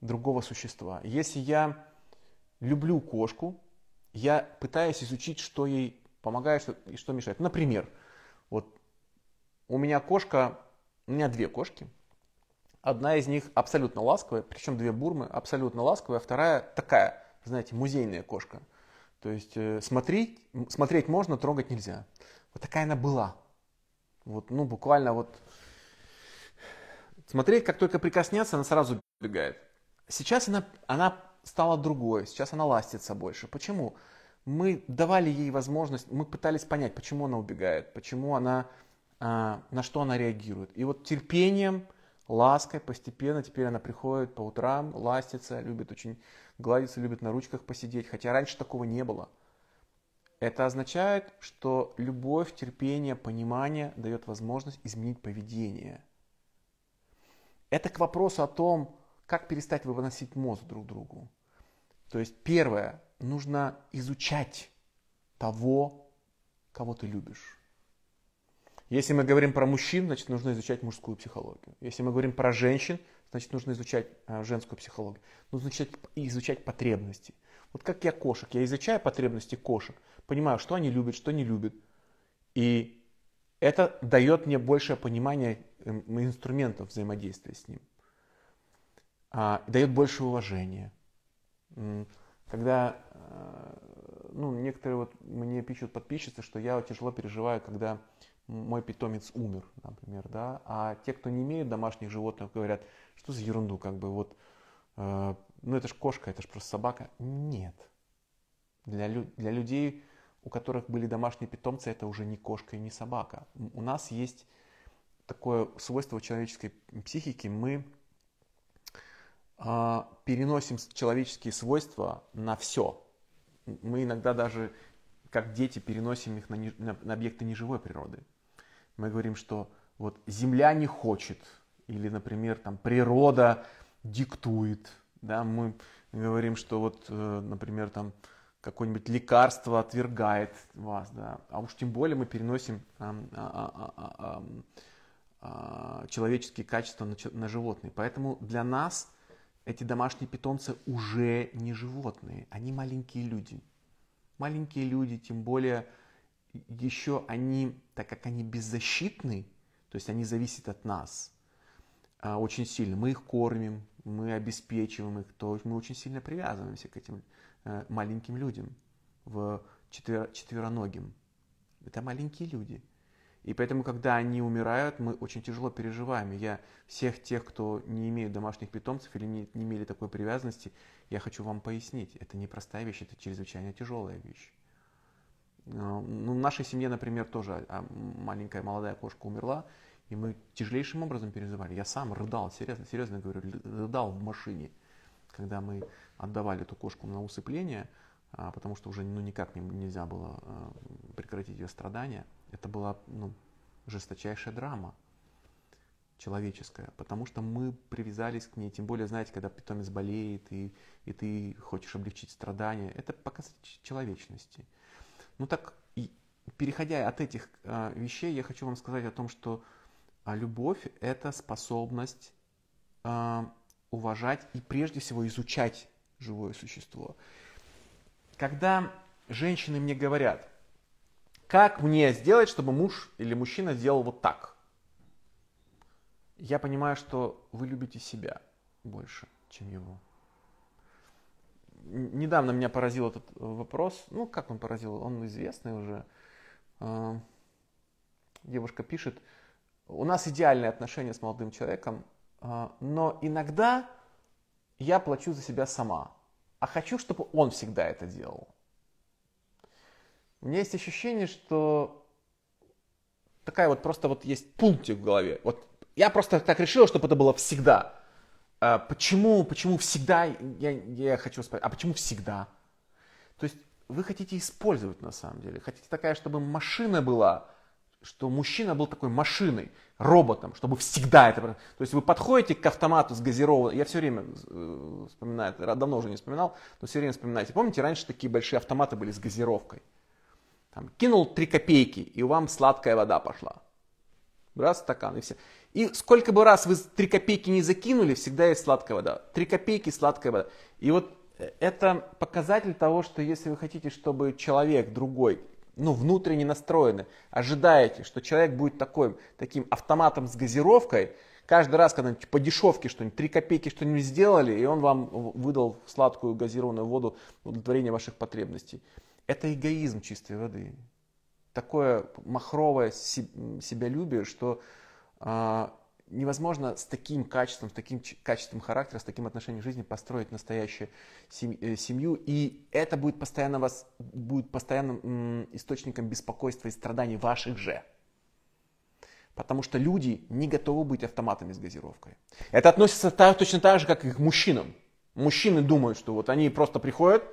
другого существа. Если я люблю кошку, я пытаюсь изучить, что ей помогает что, и что мешает. Например, вот у меня кошка, у меня две кошки. Одна из них абсолютно ласковая, причем две бурмы абсолютно ласковая, а вторая такая, знаете, музейная кошка. То есть э, смотреть, смотреть можно, трогать нельзя. Вот такая она была. Вот, ну, буквально вот смотреть, как только прикоснется, она сразу бегает. Сейчас она, она стала другой, сейчас она ластится больше. Почему? Мы давали ей возможность, мы пытались понять, почему она убегает, почему она, а, на что она реагирует. И вот терпением, лаской постепенно теперь она приходит по утрам, ластится, любит очень гладиться, любит на ручках посидеть, хотя раньше такого не было. Это означает, что любовь, терпение, понимание дает возможность изменить поведение. Это к вопросу о том, как перестать выносить мозг друг другу. То есть первое, нужно изучать того, кого ты любишь. Если мы говорим про мужчин, значит нужно изучать мужскую психологию. Если мы говорим про женщин, значит нужно изучать э, женскую психологию. Нужно изучать, изучать потребности. Вот как я кошек, я изучаю потребности кошек, понимаю, что они любят, что не любят. И это дает мне большее понимание эм, инструментов взаимодействия с ним. А, дает больше уважения. Когда э, ну, некоторые вот мне пишут подписчицы, что я тяжело переживаю, когда мой питомец умер, например, да, а те, кто не имеет домашних животных, говорят, что за ерунду, как бы вот э, ну это ж кошка, это ж просто собака. Нет. Для, лю- для людей, у которых были домашние питомцы, это уже не кошка и не собака. У нас есть такое свойство человеческой психики, мы э, переносим человеческие свойства на все. Мы иногда даже, как дети, переносим их на, не, на, на объекты неживой природы. Мы говорим, что вот земля не хочет, или, например, там природа диктует, да, мы говорим, что вот, например, там какое-нибудь лекарство отвергает вас, да, а уж тем более мы переносим а, а, а, человеческие качества на, на животные. Поэтому для нас эти домашние питомцы уже не животные, они маленькие люди. Маленькие люди, тем более еще они, так как они беззащитны, то есть они зависят от нас, а, очень сильно. Мы их кормим, мы обеспечиваем их, то мы очень сильно привязываемся к этим э, маленьким людям, в четвер, четвероногим. Это маленькие люди. И поэтому, когда они умирают, мы очень тяжело переживаем. я всех тех, кто не имеет домашних питомцев или не, не имели такой привязанности, я хочу вам пояснить. Это не простая вещь, это чрезвычайно тяжелая вещь. А, ну, в нашей семье, например, тоже а, маленькая молодая кошка умерла, и мы тяжелейшим образом переживали. Я сам рыдал, серьезно, серьезно говорю, рыдал в машине, когда мы отдавали эту кошку на усыпление, а, потому что уже ну, никак нельзя было а, прекратить ее страдания. Это была ну, жесточайшая драма человеческая, потому что мы привязались к ней, тем более, знаете, когда питомец болеет, и, и ты хочешь облегчить страдания, это показатель человечности. Ну так, и переходя от этих э, вещей, я хочу вам сказать о том, что а любовь – это способность э, уважать и прежде всего изучать живое существо. Когда женщины мне говорят, как мне сделать, чтобы муж или мужчина сделал вот так, я понимаю, что вы любите себя больше, чем его. Недавно меня поразил этот э, вопрос. Ну, как он поразил? Он известный уже. А, девушка пишет, у нас идеальные отношения с молодым человеком, а, но иногда я плачу за себя сама, а хочу, чтобы он всегда это делал. У меня есть ощущение, что такая вот просто вот есть пунктик в голове. Вот я просто так решила, чтобы это было всегда. А, почему, почему всегда, я, я хочу спросить, а почему всегда? То есть вы хотите использовать на самом деле, хотите такая, чтобы машина была, что мужчина был такой машиной, роботом, чтобы всегда это... То есть вы подходите к автомату с газированной... Я все время э, вспоминаю, давно уже не вспоминал, но все время вспоминаете. Помните, раньше такие большие автоматы были с газировкой? Там, кинул три копейки, и вам сладкая вода пошла. Раз, стакан, и все. И сколько бы раз вы три копейки не закинули, всегда есть сладкая вода. Три копейки, сладкая вода. И вот э, это показатель того, что если вы хотите, чтобы человек другой ну, внутренне настроены, ожидаете, что человек будет такой, таким автоматом с газировкой, каждый раз, когда по дешевке что-нибудь, 3 копейки что-нибудь сделали, и он вам выдал сладкую газированную воду удовлетворение ваших потребностей. Это эгоизм чистой воды. Такое махровое себялюбие, что а, невозможно с таким качеством, с таким качеством характера, с таким отношением к жизни построить настоящую э, семью. И это будет постоянно вас, будет постоянным источником беспокойства и страданий ваших же. Потому что люди не готовы быть автоматами с газировкой. Это относится так, точно так же, как и к мужчинам. Мужчины думают, что вот они просто приходят,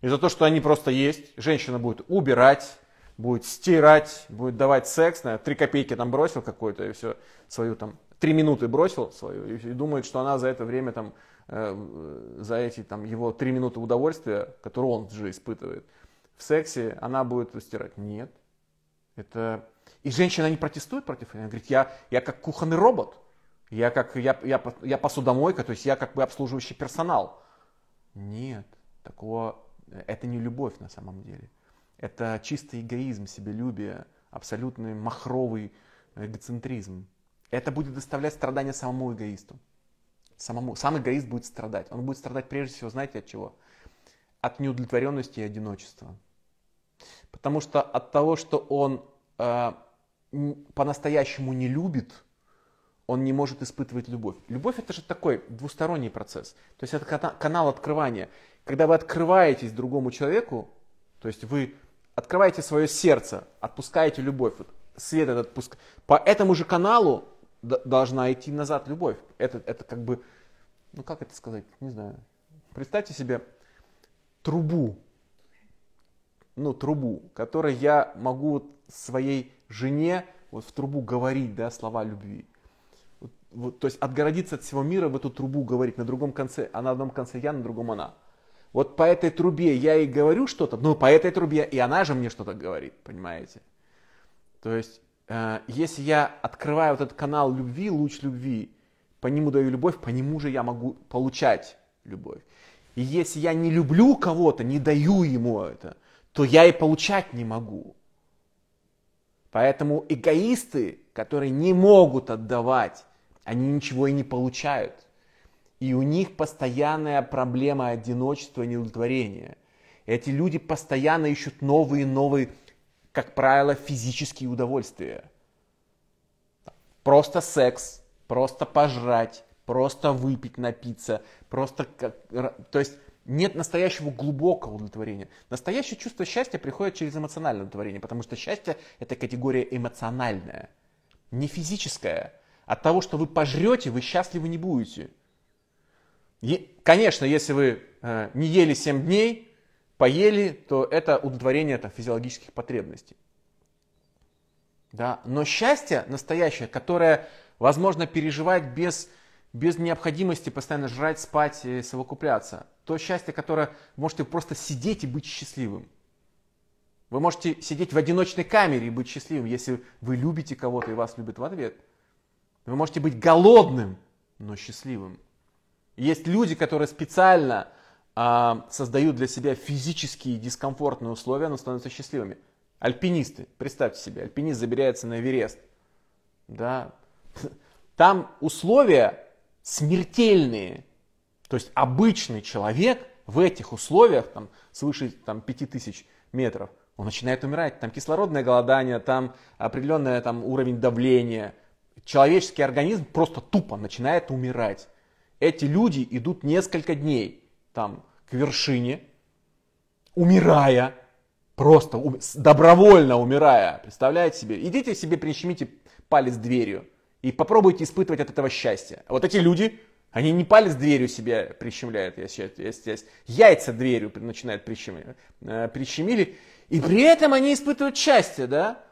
и за то, что они просто есть, женщина будет убирать, будет стирать, будет давать секс, на три копейки там бросил какой-то и все, свою там три минуты бросил свою и думает, что она за это время там, э, э за эти там его три минуты удовольствия, которые он же испытывает, в сексе она будет стирать. Нет. Это... И женщина не протестует против этого. Она говорит, я, я как кухонный робот. Я как я, я, я посудомойка, то есть я как бы обслуживающий персонал. Нет, такого э, это не любовь на самом деле. Это чистый эгоизм, себелюбие, абсолютный махровый э, эгоцентризм. Это будет доставлять страдания самому эгоисту. Самому. Сам эгоист будет страдать. Он будет страдать прежде всего, знаете, от чего? От неудовлетворенности и одиночества. Потому что от того, что он э, по-настоящему не любит, он не может испытывать любовь. Любовь это же такой двусторонний процесс. То есть это канал открывания. Когда вы открываетесь другому человеку, то есть вы открываете свое сердце, отпускаете любовь, вот свет этот пуск. По этому же каналу должна идти назад любовь. Это, это как бы, ну как это сказать, не знаю. Представьте себе трубу, ну трубу, которой я могу своей жене вот в трубу говорить, да, слова любви. Вот, вот, то есть отгородиться от всего мира в эту трубу говорить. На другом конце, а на одном конце я, на другом она. Вот по этой трубе я и говорю что-то, но по этой трубе и она же мне что-то говорит, понимаете? То есть Э, если я открываю вот этот канал любви, луч любви, по нему даю любовь, по нему же я могу получать любовь. И если я не люблю кого-то, не даю ему это, то я и получать не могу. Поэтому эгоисты, которые не могут отдавать, они ничего и не получают. И у них постоянная проблема одиночества и неудовлетворения. Эти люди постоянно ищут новые и новые как правило, физические удовольствия. Просто секс, просто пожрать, просто выпить, напиться, просто... Как... То есть нет настоящего глубокого удовлетворения. Настоящее чувство счастья приходит через эмоциональное удовлетворение, потому что счастье – это категория эмоциональная, не физическая. От того, что вы пожрете, вы счастливы не будете. И, конечно, если вы э, не ели 7 дней, поели, то это удовлетворение там, физиологических потребностей. Да? Но счастье настоящее, которое возможно переживать без, без необходимости постоянно жрать, спать и совокупляться, то счастье, которое можете просто сидеть и быть счастливым. Вы можете сидеть в одиночной камере и быть счастливым, если вы любите кого-то и вас любят в ответ. Вы можете быть голодным, но счастливым. Есть люди, которые специально а, создают для себя физические дискомфортные условия, но становятся счастливыми. Альпинисты, представьте себе, альпинист забирается на Эверест. Да. Там условия смертельные. То есть обычный человек в этих условиях, там, свыше там, 5000 метров, он начинает умирать. Там кислородное голодание, там определенный там, уровень давления. Человеческий организм просто тупо начинает умирать. Эти люди идут несколько дней – там к вершине, умирая, просто ум... добровольно умирая, представляете себе? Идите себе прищемите палец дверью и попробуйте испытывать от этого счастье. А вот эти люди, они не палец дверью себе прищемляют, я сейчас, я сейчас яйца дверью начинают прищемить, э, прищемили, и при этом они испытывают счастье, да?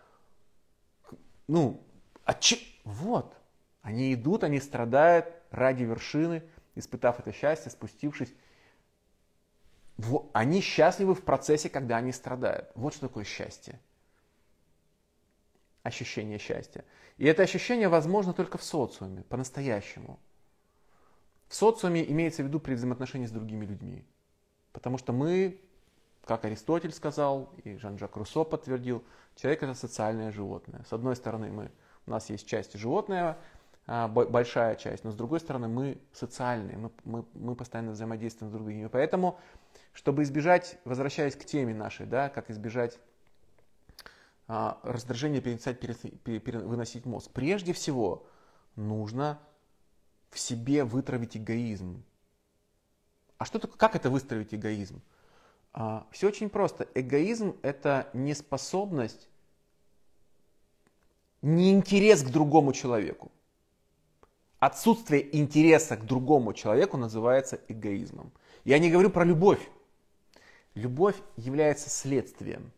Ну, от а че... вот, они идут, они страдают ради вершины, испытав это счастье, спустившись они счастливы в процессе, когда они страдают. Вот что такое счастье. Ощущение счастья. И это ощущение возможно только в социуме, по-настоящему. В социуме имеется в виду при взаимоотношении с другими людьми. Потому что мы, как Аристотель сказал, и Жан-Жак Руссо подтвердил, человек это социальное животное. С одной стороны, мы, у нас есть часть животное, а, большая часть, но с другой стороны мы социальные, мы, мы, мы постоянно взаимодействуем с другими. Поэтому, чтобы избежать, возвращаясь к теме нашей, да, как избежать а, раздражения, переносить переносить пере, выносить мозг, прежде всего нужно в себе вытравить эгоизм. А что такое, как это выстроить эгоизм? А, все очень просто. Эгоизм – это неспособность, неинтерес к другому человеку. Отсутствие интереса к другому человеку называется эгоизмом. Я не говорю про любовь. Любовь является следствием.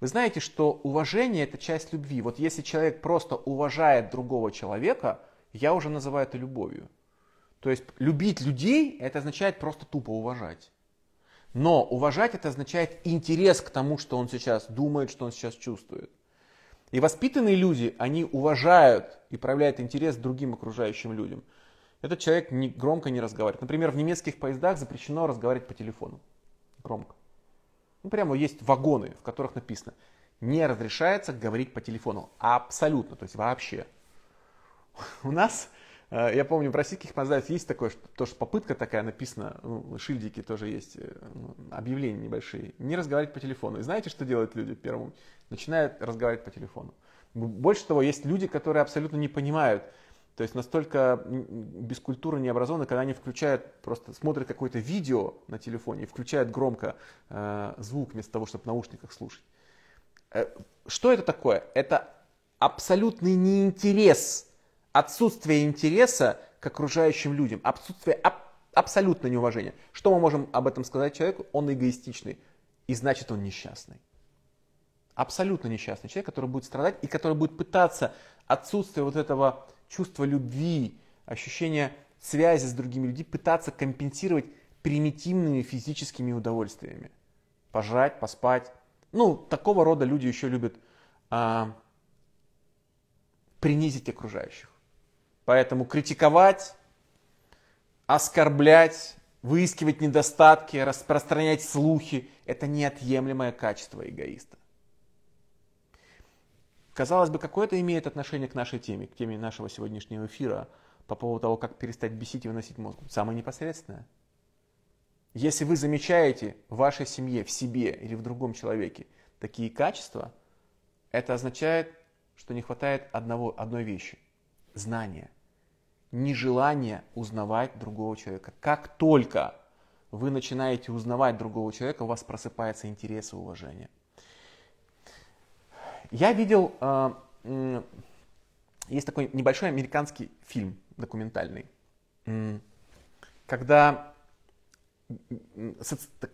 Вы знаете, что уважение – это часть любви. Вот если человек просто уважает другого человека, я уже называю это любовью. То есть любить людей – это означает просто тупо уважать. Но уважать это означает интерес к тому, что он сейчас думает, что он сейчас чувствует. И воспитанные люди, они уважают и проявляют интерес другим окружающим людям. Этот человек не, громко не разговаривает. Например, в немецких поездах запрещено разговаривать по телефону. Громко. Ну, прямо есть вагоны, в которых написано, не разрешается говорить по телефону. Абсолютно, то есть вообще. У нас Э, я помню, в российских Маздах есть такое, что, то, что попытка такая написана, ну, шильдики тоже есть, э, ну, объявления небольшие. Не разговаривать по телефону. И знаете, что делают люди первым? Начинают разговаривать по телефону. Больше того, есть люди, которые абсолютно не понимают, то есть настолько без культуры не образованы, когда они включают, просто смотрят какое-то видео на телефоне и включают громко э, звук вместо того, чтобы в наушниках слушать. Э, что это такое? Это абсолютный неинтерес отсутствие интереса к окружающим людям, отсутствие аб- абсолютное неуважение. Что мы можем об этом сказать человеку? Он эгоистичный, и значит он несчастный. Абсолютно несчастный человек, который будет страдать и который будет пытаться отсутствие вот этого чувства любви, ощущения связи с другими людьми, пытаться компенсировать примитивными физическими удовольствиями. Пожрать, поспать. Ну, такого рода люди еще любят а, принизить окружающих. Поэтому критиковать, оскорблять, выискивать недостатки, распространять слухи – это неотъемлемое качество эгоиста. Казалось бы, какое это имеет отношение к нашей теме, к теме нашего сегодняшнего эфира по поводу того, как перестать бесить и выносить мозг? Самое непосредственное. Если вы замечаете в вашей семье, в себе или в другом человеке такие качества, это означает, что не хватает одного, одной вещи – знания – нежелание узнавать другого человека. Как только вы начинаете узнавать другого человека, у вас просыпается интерес и уважение. Я видел, э, есть такой небольшой американский фильм документальный, когда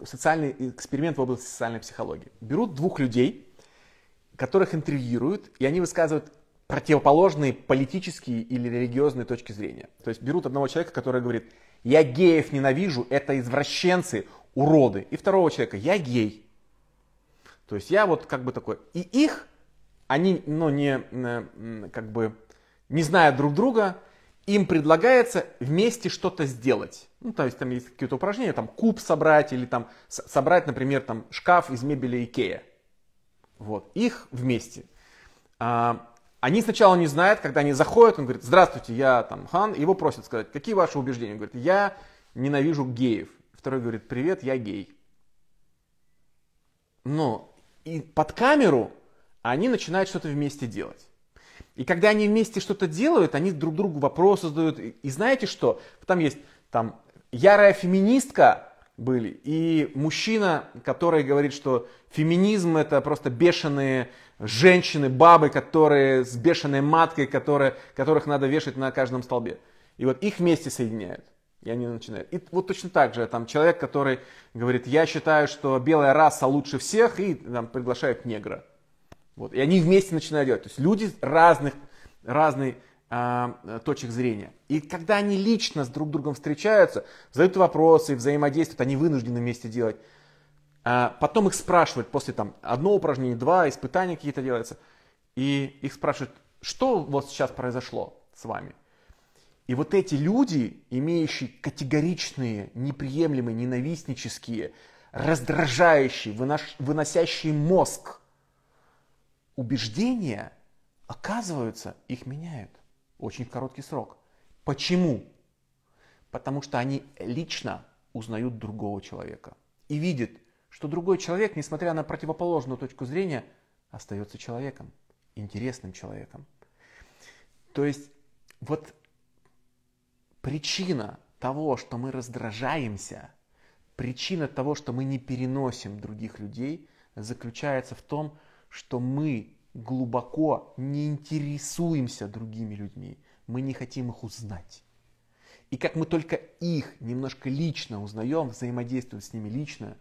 социальный эксперимент в области социальной психологии. Берут двух людей, которых интервьюируют, и они высказывают противоположные политические или религиозные точки зрения. То есть берут одного человека, который говорит, я геев ненавижу, это извращенцы, уроды. И второго человека, я гей. То есть я вот как бы такой. И их, они, ну, не, э, как бы, не зная друг друга, им предлагается вместе что-то сделать. Ну, то есть там есть какие-то упражнения, там куб собрать или там собрать, например, там шкаф из мебели Ikea. Вот, их вместе. А, они сначала не знают, когда они заходят, он говорит, здравствуйте, я там хан, его просят сказать, какие ваши убеждения? Он говорит, я ненавижу геев. Второй говорит, привет, я гей. Но и под камеру они начинают что-то вместе делать. И когда они вместе что-то делают, они друг другу вопросы задают. И, и знаете что? Там есть там ярая феминистка были и мужчина, который говорит, что феминизм это просто бешеные женщины, бабы, которые с бешеной маткой, которые, которых надо вешать на каждом столбе. И вот их вместе соединяют. И они начинают. И вот точно так же, там человек, который говорит, я считаю, что белая раса лучше всех, и там, приглашают негра. Вот. И они вместе начинают делать. То есть люди разных, разной э, точек зрения. И когда они лично с друг другом встречаются, задают вопросы, взаимодействуют, они вынуждены вместе делать. А потом их спрашивают после там одно упражнение, два, испытания какие-то делаются. И их спрашивают, что вот сейчас произошло с вами? И вот эти люди, имеющие категоричные, неприемлемые, ненавистнические, раздражающие, выносящие мозг убеждения, оказываются, их меняют. Очень в короткий срок. Почему? Потому что они лично узнают другого человека и видят, что другой человек, несмотря на противоположную точку зрения, остается человеком, интересным человеком. То есть вот причина того, что мы раздражаемся, причина того, что мы не переносим других людей, заключается в том, что мы глубоко не интересуемся другими людьми, мы не хотим их узнать. И как мы только их немножко лично узнаем, взаимодействуем с ними лично,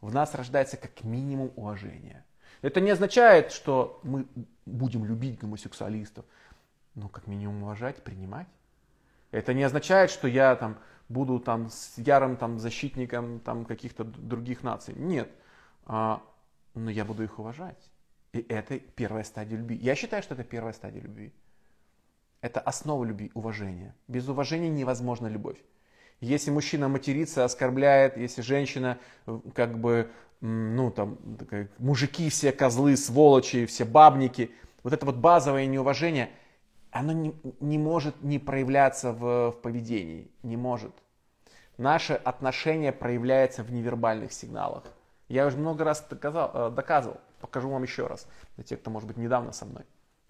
в нас рождается как минимум уважение. Это не означает, что мы будем любить гомосексуалистов, но как минимум уважать, принимать. Это не означает, что я там буду там с ярым там защитником там каких-то других наций. Нет. А, но я буду их уважать. И это первая стадия любви. Я считаю, что это первая стадия любви. Это основа любви, уважение. Без уважения невозможна любовь. Если мужчина матерится, оскорбляет, если женщина э, как бы, ну там, мужики все козлы, сволочи, все бабники, вот это вот базовое неуважение, оно не, не может не проявляться в, в поведении, не может. Наше отношение проявляется в невербальных сигналах. Я уже много раз доказал, э, доказывал, покажу вам еще раз, для тех, кто, может быть, недавно со мной.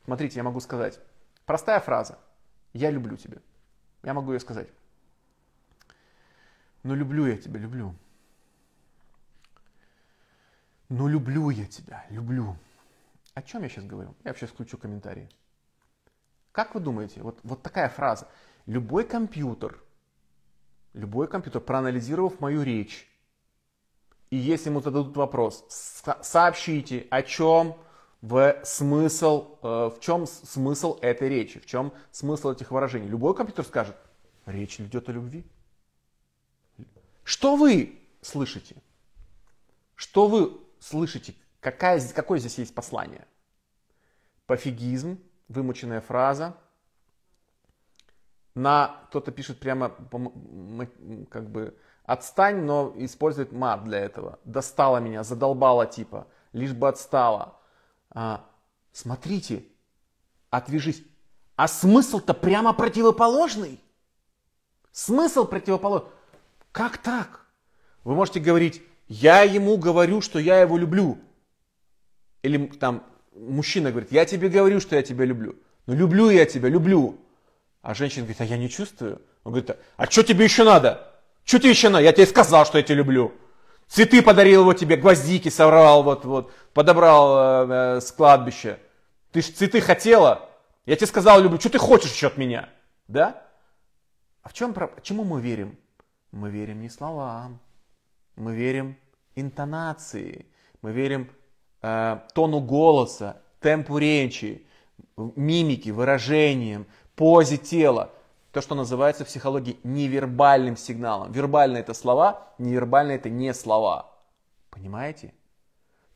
Смотрите, я могу сказать, простая фраза, я люблю тебя, я могу ее сказать. Но «Ну, люблю я тебя, люблю. Но «Ну, люблю я тебя, люблю. О чем я сейчас говорю? Я сейчас включу комментарии. Как вы думаете, вот, вот такая фраза. Любой компьютер, любой компьютер, проанализировав мою речь, и если ему зададут вопрос, сообщите, о чем в смысл, э, в чем смысл этой речи, в чем смысл этих выражений. Любой компьютер скажет, речь идет о любви. Что вы слышите? Что вы слышите? Какая, какое здесь есть послание? Пофигизм, вымученная фраза. На кто-то пишет прямо, как бы, отстань, но использует мат для этого. Достала меня, задолбала типа, лишь бы отстала. А, смотрите, отвяжись. А смысл-то прямо противоположный. Смысл противоположный. Как так? Вы можете говорить, я ему говорю, что я его люблю. Или там мужчина говорит, я тебе говорю, что я тебя люблю. Ну люблю я тебя, люблю. А женщина говорит, а я не чувствую. Он говорит, а что тебе еще надо? Что тебе еще надо? Я тебе сказал, что я тебя люблю. Цветы подарил его тебе, гвоздики соврал, вот, вот, подобрал э, э с кладбища. Ты же цветы хотела. Я тебе сказал, люблю. Что ты хочешь еще от меня? Да? А в чем, чему мы верим? мы верим не словам, мы верим интонации, мы верим э, тону голоса, темпу речи, мимике, выражениям, позе тела. То, что называется в психологии невербальным сигналом. Вербально это слова, невербально это не слова. Понимаете?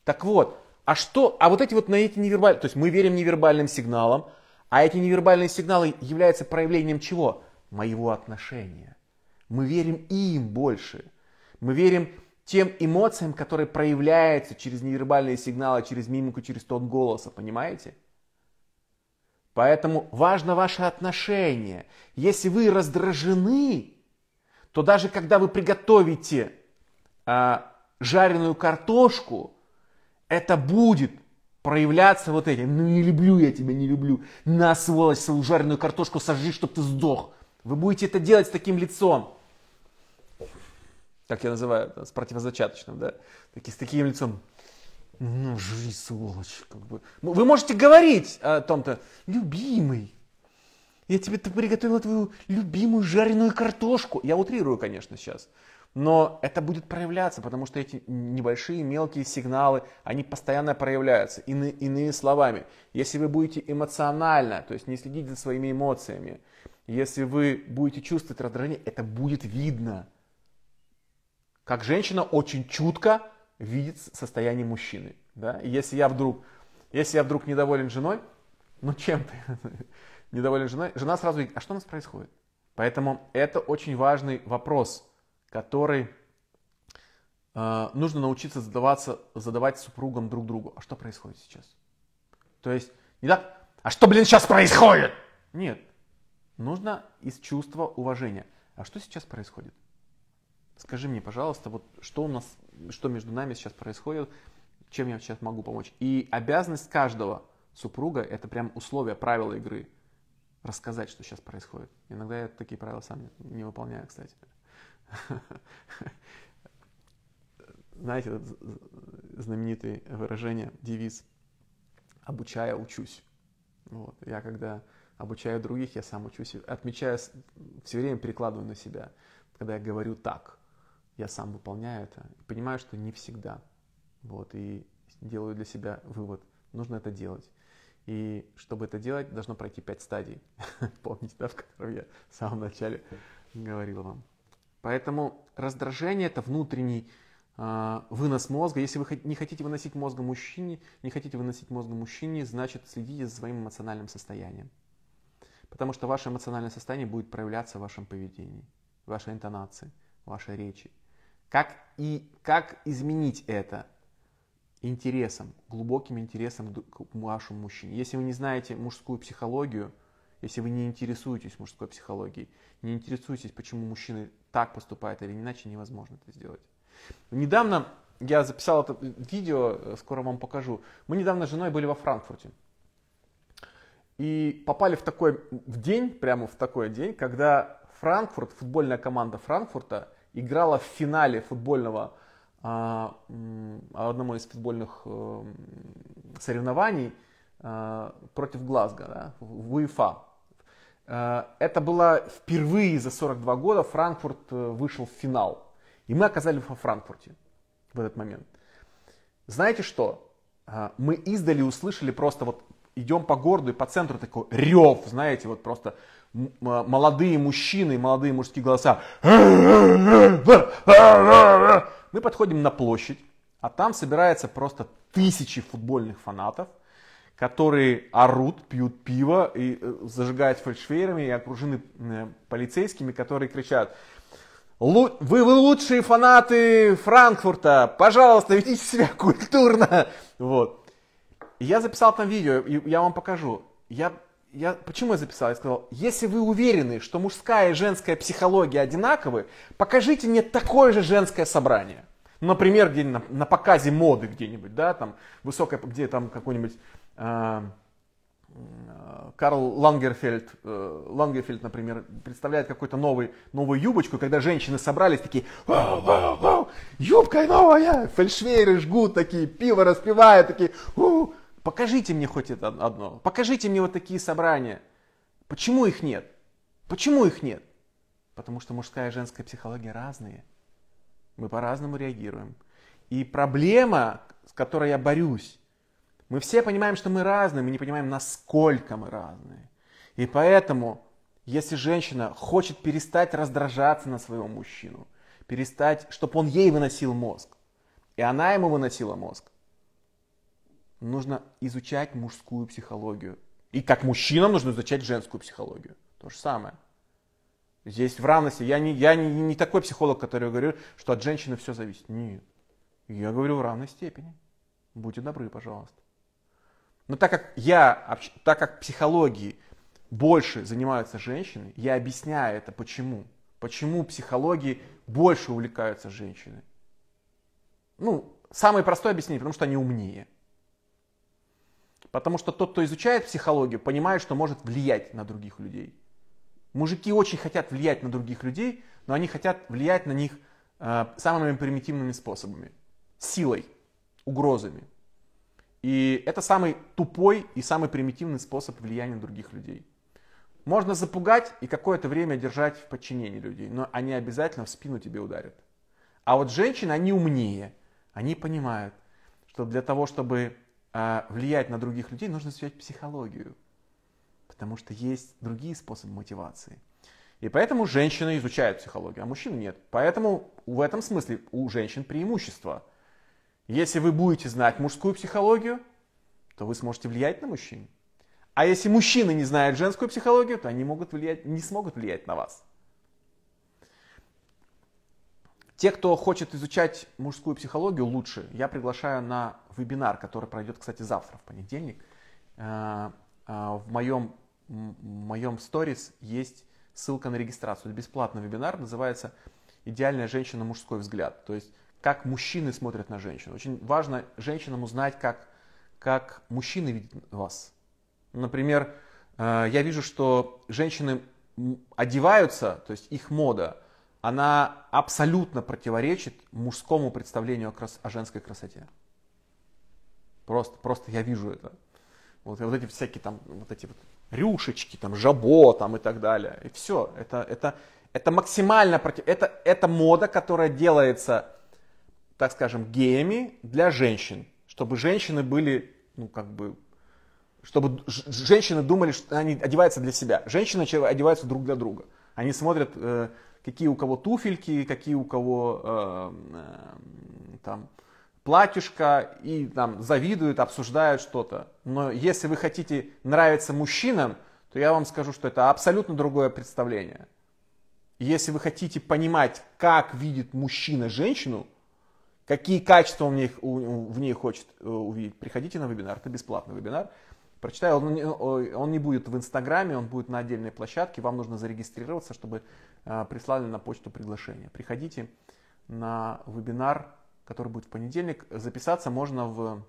Так вот, а что, а вот эти вот на эти невербальные, то есть мы верим невербальным сигналам, а эти невербальные сигналы являются проявлением чего? Моего отношения мы верим им больше. Мы верим тем эмоциям, которые проявляются через невербальные сигналы, через мимику, через тон голоса, понимаете? Поэтому важно ваше отношение. Если вы раздражены, то даже когда вы приготовите а, жареную картошку, это будет проявляться вот этим. Ну не люблю я тебя, не люблю. На, сволочь, свою жареную картошку сожри, чтобы ты сдох. Вы будете это делать с таким лицом как я называю, с противозачаточным, да, такие, с таким лицом, ну, жизнь, сволочь, как бы. Ну, вы можете говорить о том-то, любимый, я тебе приготовила твою любимую жареную картошку. Я утрирую, конечно, сейчас. Но это будет проявляться, потому что эти небольшие мелкие сигналы, они постоянно проявляются. Иные, иные словами, если вы будете эмоционально, то есть не следить за своими эмоциями, если вы будете чувствовать раздражение, это будет видно как женщина очень чутко видит состояние мужчины. Да? И если я вдруг, если я вдруг недоволен женой, ну чем ты недоволен женой, жена сразу говорит, а что у нас происходит? Поэтому это очень важный вопрос, который э, нужно научиться задаваться, задавать супругам друг другу. А что происходит сейчас? То есть не так, а что, блин, сейчас происходит? Нет, нужно из чувства уважения. А что сейчас происходит? Скажи мне, пожалуйста, вот что у нас, что между нами сейчас происходит, чем я сейчас могу помочь. И обязанность каждого супруга – это прям условия, правила игры. Рассказать, что сейчас происходит. Иногда я такие правила сам не выполняю, кстати. Знаете, знаменитое выражение, девиз «обучая, учусь». Вот. Я когда обучаю других, я сам учусь, отмечаю, все время перекладываю на себя, когда я говорю так – я сам выполняю это. Понимаю, что не всегда. Вот, и делаю для себя вывод, нужно это делать. И чтобы это делать, должно пройти пять стадий. Помните, да, в котором я в самом начале говорил вам. Поэтому раздражение – это внутренний э, вынос мозга. Если вы не хотите выносить мозга мужчине, не хотите выносить мозга мужчине, значит, следите за своим эмоциональным состоянием. Потому что ваше эмоциональное состояние будет проявляться в вашем поведении, вашей интонации, вашей речи. Как и как изменить это? Интересом, глубоким интересом к вашему мужчине. Если вы не знаете мужскую психологию, если вы не интересуетесь мужской психологией, не интересуетесь, почему мужчины так поступают или иначе, невозможно это сделать. Недавно я записал это видео, э, скоро вам покажу. Мы недавно с женой были во Франкфурте. И попали в такой в день, прямо в такой день, когда Франкфурт, футбольная команда Франкфурта – играла в финале футбольного а, одного из футбольных э, соревнований э, против Глазго, да, в УЕФА. Э, это было впервые за 42 года Франкфурт вышел в финал. И мы оказались во Франкфурте в этот момент. Знаете что? Мы издали услышали просто вот идем по городу и по центру такой рев, знаете, вот просто а, молодые мужчины, молодые мужские голоса. Мы подходим на площадь, а там собирается просто тысячи футбольных фанатов, которые орут, пьют пиво и э, зажигают фальшфейерами и окружены э, полицейскими, которые кричат вы, вы лучшие фанаты Франкфурта, пожалуйста, ведите себя культурно. Вот. я записал там видео, я вам покажу. Я я, почему я записал? Я сказал, если вы уверены, что мужская и женская психология одинаковы, покажите мне такое же женское собрание. Например, где на, на показе моды где-нибудь, да, там, высокая, где там какой-нибудь э, Карл Лангерфельд, э, Лангерфельд, например, представляет какую-то новую юбочку, когда женщины собрались такие, вау, вау, вау, юбка новая, фельдшвейры жгут такие, пиво распивают, такие, у, Покажите мне хоть это одно. Покажите мне вот такие собрания. Почему их нет? Почему их нет? Потому что мужская и женская психология разные. Мы по-разному реагируем. И проблема, с которой я борюсь, мы все понимаем, что мы разные, мы не понимаем, насколько мы разные. И поэтому, если женщина хочет перестать раздражаться на своего мужчину, перестать, чтобы он ей выносил мозг, и она ему выносила мозг, нужно изучать мужскую психологию. И как мужчинам нужно изучать женскую психологию. То же самое. Здесь в равности. Я не, я не, не такой психолог, который говорит, что от женщины все зависит. Нет. Я говорю в равной степени. Будьте добры, пожалуйста. Но так как я, так как психологии больше занимаются женщины, я объясняю это почему. Почему психологии больше увлекаются женщины. Ну, самое простое объяснение, потому что они умнее. Потому что тот, кто изучает психологию, понимает, что может влиять на других людей. Мужики очень хотят влиять на других людей, но они хотят влиять на них э, самыми примитивными способами. Силой, угрозами. И это самый тупой и самый примитивный способ влияния на других людей. Можно запугать и какое-то время держать в подчинении людей, но они обязательно в спину тебе ударят. А вот женщины, они умнее. Они понимают, что для того, чтобы а влиять на других людей, нужно изучать психологию, потому что есть другие способы мотивации. И поэтому женщины изучают психологию, а мужчин нет. Поэтому в этом смысле у женщин преимущество. Если вы будете знать мужскую психологию, то вы сможете влиять на мужчин. А если мужчины не знают женскую психологию, то они могут влиять, не смогут влиять на вас. Те, кто хочет изучать мужскую психологию лучше, я приглашаю на вебинар, который пройдет, кстати, завтра, в понедельник. Э, э, в моем, в моем сторис есть ссылка на регистрацию. Это бесплатный вебинар, называется «Идеальная женщина. Мужской взгляд». То есть, как мужчины смотрят на женщину. Очень важно женщинам узнать, как, как мужчины видят вас. Например, э, я вижу, что женщины одеваются, то есть их мода – она абсолютно противоречит мужскому представлению о, женской красоте. Просто, просто я вижу это. Вот, вот эти всякие там, вот эти вот рюшечки, там, жабо там и так далее. И все, это, это, это максимально против... Это, это мода, которая делается, так скажем, геями для женщин. Чтобы женщины были, ну, как бы, чтобы женщины думали, что они одеваются для себя. Женщины одеваются друг для друга. Они смотрят э, какие у кого туфельки, какие у кого э, э, там платьюшко и там завидуют, обсуждают что-то. Но если вы хотите нравиться мужчинам, то я вам скажу, что это абсолютно другое представление. Если вы хотите понимать, как видит мужчина женщину, какие качества он в, них, в ней хочет э, увидеть, приходите на вебинар, это бесплатный вебинар. Прочитаю, он, он не будет в Инстаграме, он будет на отдельной площадке, вам нужно зарегистрироваться, чтобы а, прислали на почту приглашение. Приходите на вебинар, который будет в понедельник. Записаться можно в,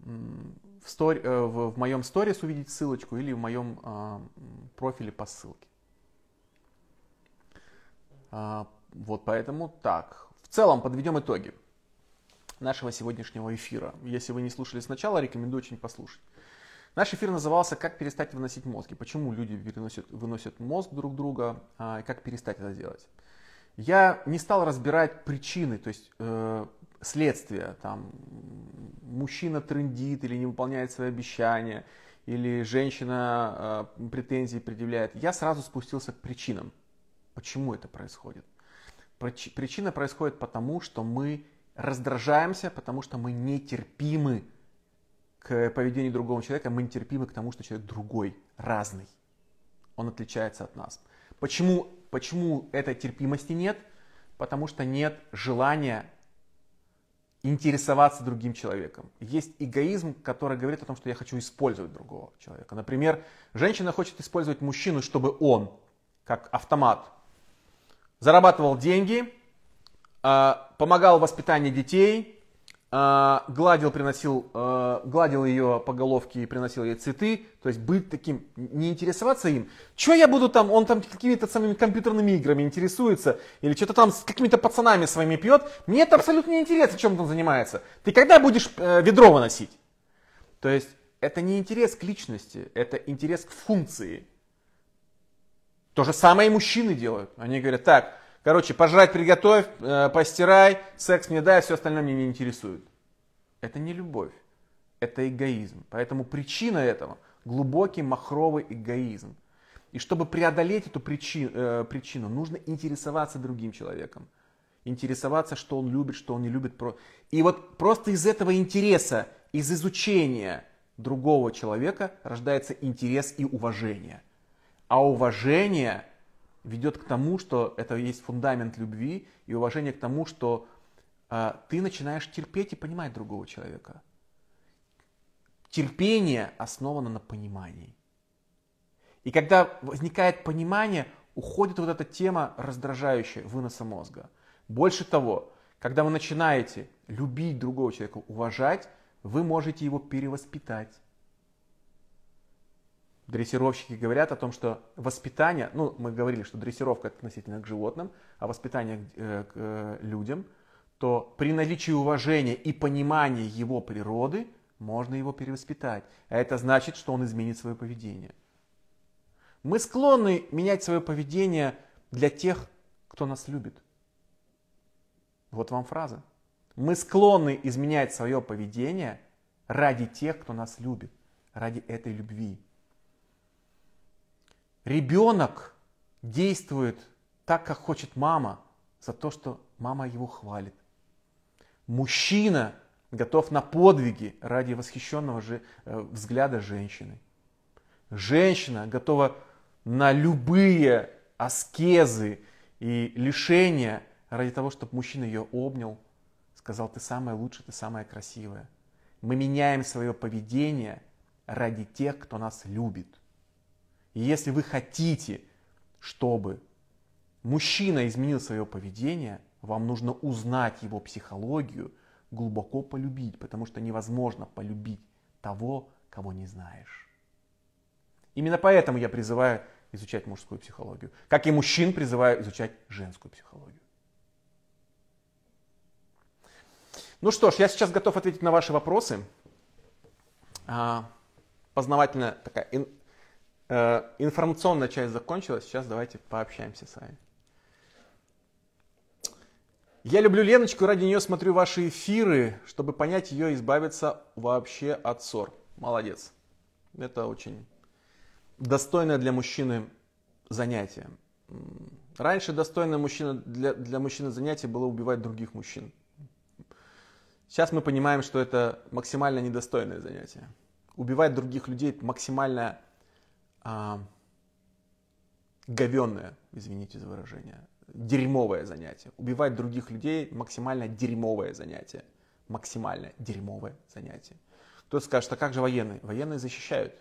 в, стори, э, в, в моем сторис увидеть ссылочку или в моем э, профиле по ссылке. Э, вот поэтому так. В целом подведем итоги нашего сегодняшнего эфира. Если вы не слушали сначала, рекомендую очень послушать. Наш эфир назывался «Как перестать выносить мозги». Почему люди переносят, выносят мозг друг друга а, и как перестать это делать. Я не стал разбирать причины, то есть э, следствия. Там, мужчина трендит или не выполняет свои обещания, или женщина э, претензии предъявляет. Я сразу спустился к причинам. Почему это происходит? Причина происходит потому, что мы раздражаемся, потому что мы нетерпимы к поведению другого человека, мы не терпимы к тому, что человек другой, разный. Он отличается от нас. Почему, почему этой терпимости нет? Потому что нет желания интересоваться другим человеком. Есть эгоизм, который говорит о том, что я хочу использовать другого человека. Например, женщина хочет использовать мужчину, чтобы он, как автомат, зарабатывал деньги, а, помогал в воспитании детей, а, гладил, приносил, а, гладил ее по головке и приносил ей цветы, то есть быть таким, не интересоваться им. Чего я буду там, он там какими-то самыми компьютерными играми интересуется, или что-то там с какими-то пацанами своими пьет, мне это абсолютно не интересно, чем он занимается. Ты когда будешь э, ведро выносить? То есть это не интерес к личности, это интерес к функции. То же самое и мужчины делают. Они говорят, так, Короче, пожрать приготовь, э, постирай, секс мне дай, а все остальное меня не интересует. Это не любовь, это эгоизм. Поэтому причина этого – глубокий махровый эгоизм. И чтобы преодолеть эту причину, э, причину, нужно интересоваться другим человеком. Интересоваться, что он любит, что он не любит. И вот просто из этого интереса, из изучения другого человека рождается интерес и уважение. А уважение – ведет к тому, что это есть фундамент любви и уважения к тому, что э, ты начинаешь терпеть и понимать другого человека. Терпение основано на понимании. И когда возникает понимание, уходит вот эта тема раздражающая выноса мозга. Больше того, когда вы начинаете любить другого человека, уважать, вы можете его перевоспитать. Дрессировщики говорят о том, что воспитание, ну, мы говорили, что дрессировка относительно к животным, а воспитание к, э, к э, людям, то при наличии уважения и понимания его природы можно его перевоспитать. А это значит, что он изменит свое поведение. Мы склонны менять свое поведение для тех, кто нас любит. Вот вам фраза. Мы склонны изменять свое поведение ради тех, кто нас любит, ради этой любви. Ребенок действует так, как хочет мама, за то, что мама его хвалит. Мужчина готов на подвиги ради восхищенного же, э, взгляда женщины. Женщина готова на любые аскезы и лишения ради того, чтобы мужчина ее обнял, сказал, ты самая лучшая, ты самая красивая. Мы меняем свое поведение ради тех, кто нас любит. И если вы хотите, чтобы мужчина изменил свое поведение, вам нужно узнать его психологию, глубоко полюбить, потому что невозможно полюбить того, кого не знаешь. Именно поэтому я призываю изучать мужскую психологию, как и мужчин призываю изучать женскую психологию. Ну что ж, я сейчас готов ответить на ваши вопросы. А, познавательная такая Э, информационная часть закончилась, сейчас давайте пообщаемся с вами. Я люблю Леночку, ради нее смотрю ваши эфиры, чтобы понять ее и избавиться вообще от ссор. Молодец. Это очень достойное для мужчины занятие. Раньше достойное мужчина для, для мужчины занятие было убивать других мужчин. Сейчас мы понимаем, что это максимально недостойное занятие. Убивать других людей максимально а, говенное, извините за выражение, дерьмовое занятие. Убивать других людей максимально дерьмовое занятие. Максимально дерьмовое занятие. кто скажет, а как же военные? Военные защищают,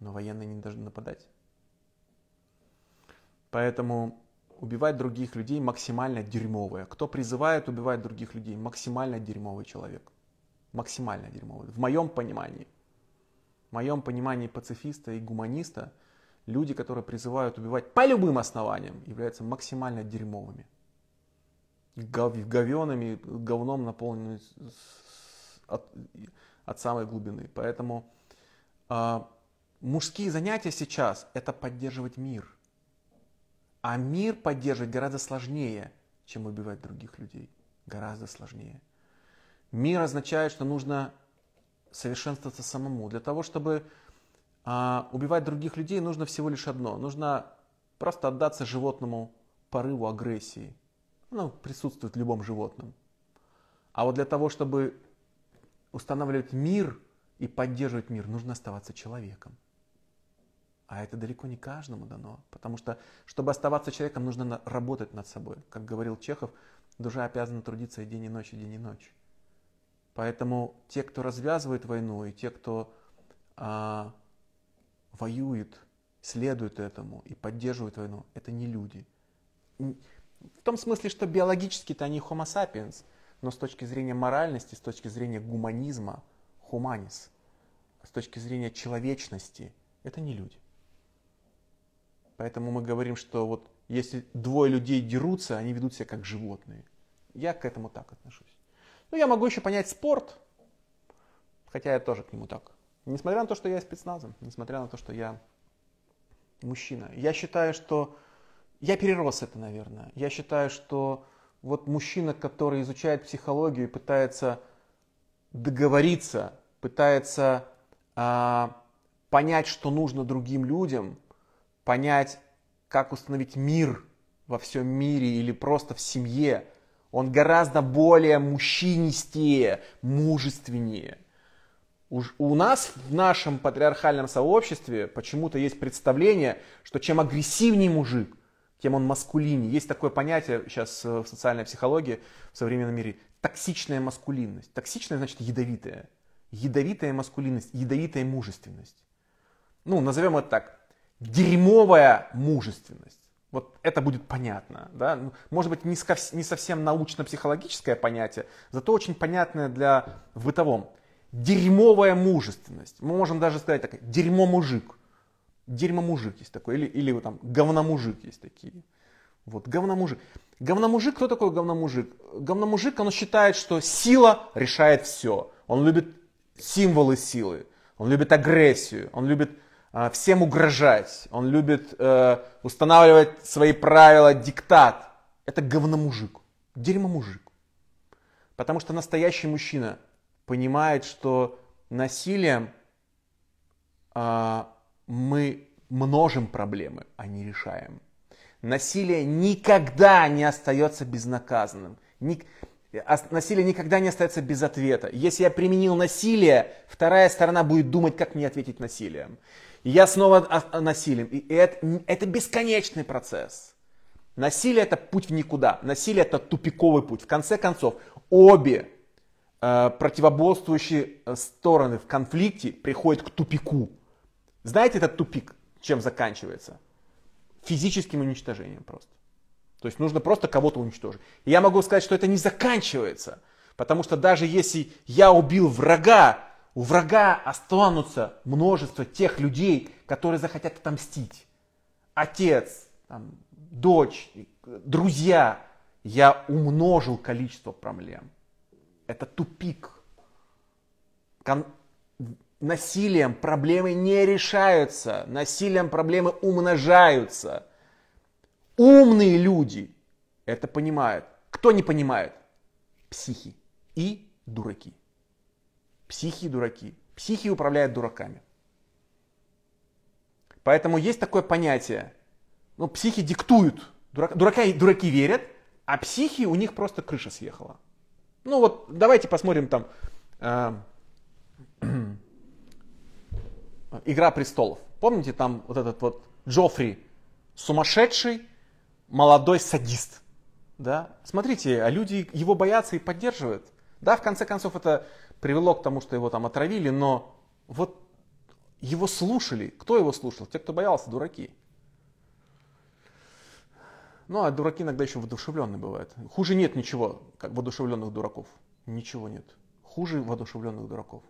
но военные не должны нападать. Поэтому убивать других людей максимально дерьмовое. Кто призывает убивать других людей, максимально дерьмовый человек. Максимально дерьмовый, в моем понимании – в моем понимании пацифиста и гуманиста люди, которые призывают убивать по любым основаниям, являются максимально дерьмовыми. Говенами, говном наполненными от, от самой глубины. Поэтому э, мужские занятия сейчас это поддерживать мир. А мир поддерживать гораздо сложнее, чем убивать других людей. Гораздо сложнее. Мир означает, что нужно совершенствоваться самому. Для того, чтобы а, убивать других людей, нужно всего лишь одно. Нужно просто отдаться животному порыву агрессии. Ну, присутствует в любом животном. А вот для того, чтобы устанавливать мир и поддерживать мир, нужно оставаться человеком. А это далеко не каждому дано, потому что, чтобы оставаться человеком, нужно работать над собой. Как говорил Чехов, душа обязана трудиться и день и ночь, и день и ночь. Поэтому те, кто развязывает войну, и те, кто а, воюет, следует этому и поддерживает войну, это не люди. В том смысле, что биологически-то они homo sapiens, но с точки зрения моральности, с точки зрения гуманизма, хуманис, с точки зрения человечности, это не люди. Поэтому мы говорим, что вот если двое людей дерутся, они ведут себя как животные. Я к этому так отношусь. Ну, я могу еще понять спорт, хотя я тоже к нему так. Несмотря на то, что я спецназом, несмотря на то, что я мужчина, я считаю, что я перерос это, наверное. Я считаю, что вот мужчина, который изучает психологию и пытается договориться, пытается а, понять, что нужно другим людям, понять, как установить мир во всем мире или просто в семье – он гораздо более мужчинистее, мужественнее. у нас в нашем патриархальном сообществе почему-то есть представление, что чем агрессивнее мужик, тем он маскулиннее. Есть такое понятие сейчас э, в социальной психологии, в современном мире, токсичная маскулинность. Токсичная значит ядовитая. Ядовитая маскулинность, ядовитая мужественность. Ну, назовем это так, дерьмовая мужественность вот это будет понятно. Да? Ну, может быть, не, не совсем научно-психологическое понятие, зато очень понятное для в бытовом. Дерьмовая мужественность. Мы можем даже сказать так, дерьмо-мужик. Дерьмо-мужик есть такой, или, или там говно мужик есть такие. Вот, говно мужик. Говно мужик кто такой говно мужик? Говно мужик, он считает, что сила решает все. Он любит символы силы, он любит агрессию, он любит а, всем угрожать, он любит э, устанавливать свои правила, диктат. Это говномужик, дерьмомужик. Потому что настоящий мужчина понимает, что насилием э, мы множим проблемы, а не решаем. Насилие никогда не остается безнаказанным. Ник... Насилие никогда не остается без ответа. Если я применил насилие, вторая сторона будет думать, как мне ответить насилием я снова насилием. И это, это бесконечный процесс. Насилие это путь в никуда. Насилие это тупиковый путь. В конце концов, обе э, противоборствующие э, стороны в конфликте приходят к тупику. Знаете этот тупик, чем заканчивается? Физическим уничтожением просто. То есть нужно просто кого-то уничтожить. И я могу сказать, что это не заканчивается. Потому что даже если я убил врага, у врага останутся множество тех людей, которые захотят отомстить. Отец, там, дочь, э, друзья. Я умножил количество проблем. Это тупик. Кон- насилием проблемы не решаются. Насилием проблемы умножаются. Умные люди это понимают. Кто не понимает? Психи и дураки. Психи и дураки. Психи управляют дураками. Поэтому есть такое понятие. Ну, психи диктуют. Дурака, дурака дураки верят, а психи у них просто крыша съехала. Ну вот давайте посмотрим там э, Игра престолов. Помните там вот этот вот Джоффри, сумасшедший молодой садист. Да? Смотрите, а люди его боятся и поддерживают. Да, в конце концов, это привело к тому, что его там отравили, но вот его слушали. Кто его слушал? Те, кто боялся, дураки. Ну, а дураки иногда еще воодушевленные бывают. Хуже нет ничего, как воодушевленных дураков. Ничего нет. Хуже воодушевленных дураков.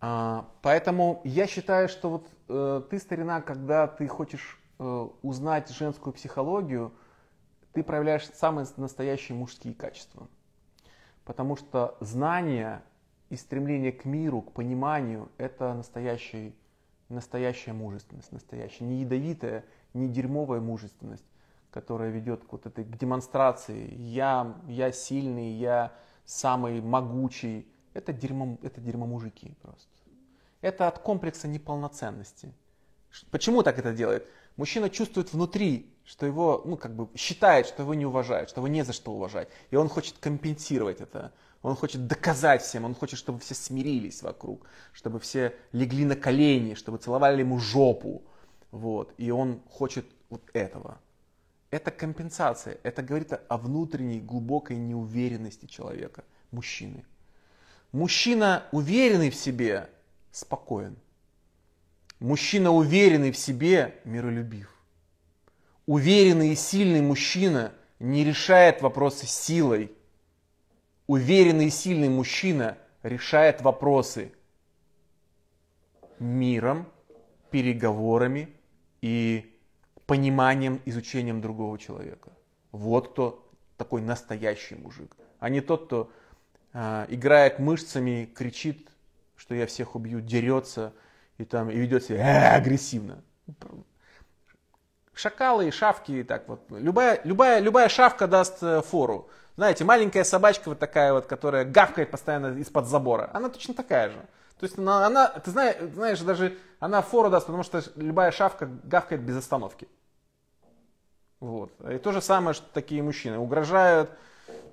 А, поэтому я считаю, что вот э, ты, старина, когда ты хочешь э, узнать женскую психологию, ты проявляешь самые настоящие мужские качества. Потому что знание и стремление к миру, к пониманию – это настоящий, настоящая мужественность, настоящая, не ядовитая, не дерьмовая мужественность, которая ведет к вот этой к демонстрации «я, я сильный, я самый могучий». Это дерьмо, это дерьмо мужики просто. Это от комплекса неполноценности. Почему так это делает? мужчина чувствует внутри, что его, ну, как бы считает, что его не уважают, что его не за что уважать. И он хочет компенсировать это. Он хочет доказать всем, он хочет, чтобы все смирились вокруг, чтобы все легли на колени, чтобы целовали ему жопу. Вот. И он хочет вот этого. Это компенсация, это говорит о внутренней глубокой неуверенности человека, мужчины. Мужчина, уверенный в себе, спокоен. Мужчина уверенный в себе, миролюбив. Уверенный и сильный мужчина не решает вопросы силой. Уверенный и сильный мужчина решает вопросы миром, переговорами и пониманием, изучением другого человека. Вот кто такой настоящий мужик, а не тот, кто э, играет мышцами, кричит, что я всех убью, дерется – и, там, и ведет себя э, агрессивно. Шакалы и шавки, и так вот. Любая, любая, любая шавка даст э, фору. Знаете, маленькая собачка вот такая вот, которая гавкает постоянно из-под забора. Она точно такая же. То есть она, она ты знаешь, знаешь, даже она фору даст, потому что любая шавка гавкает без остановки. Вот. И то же самое, что такие мужчины угрожают,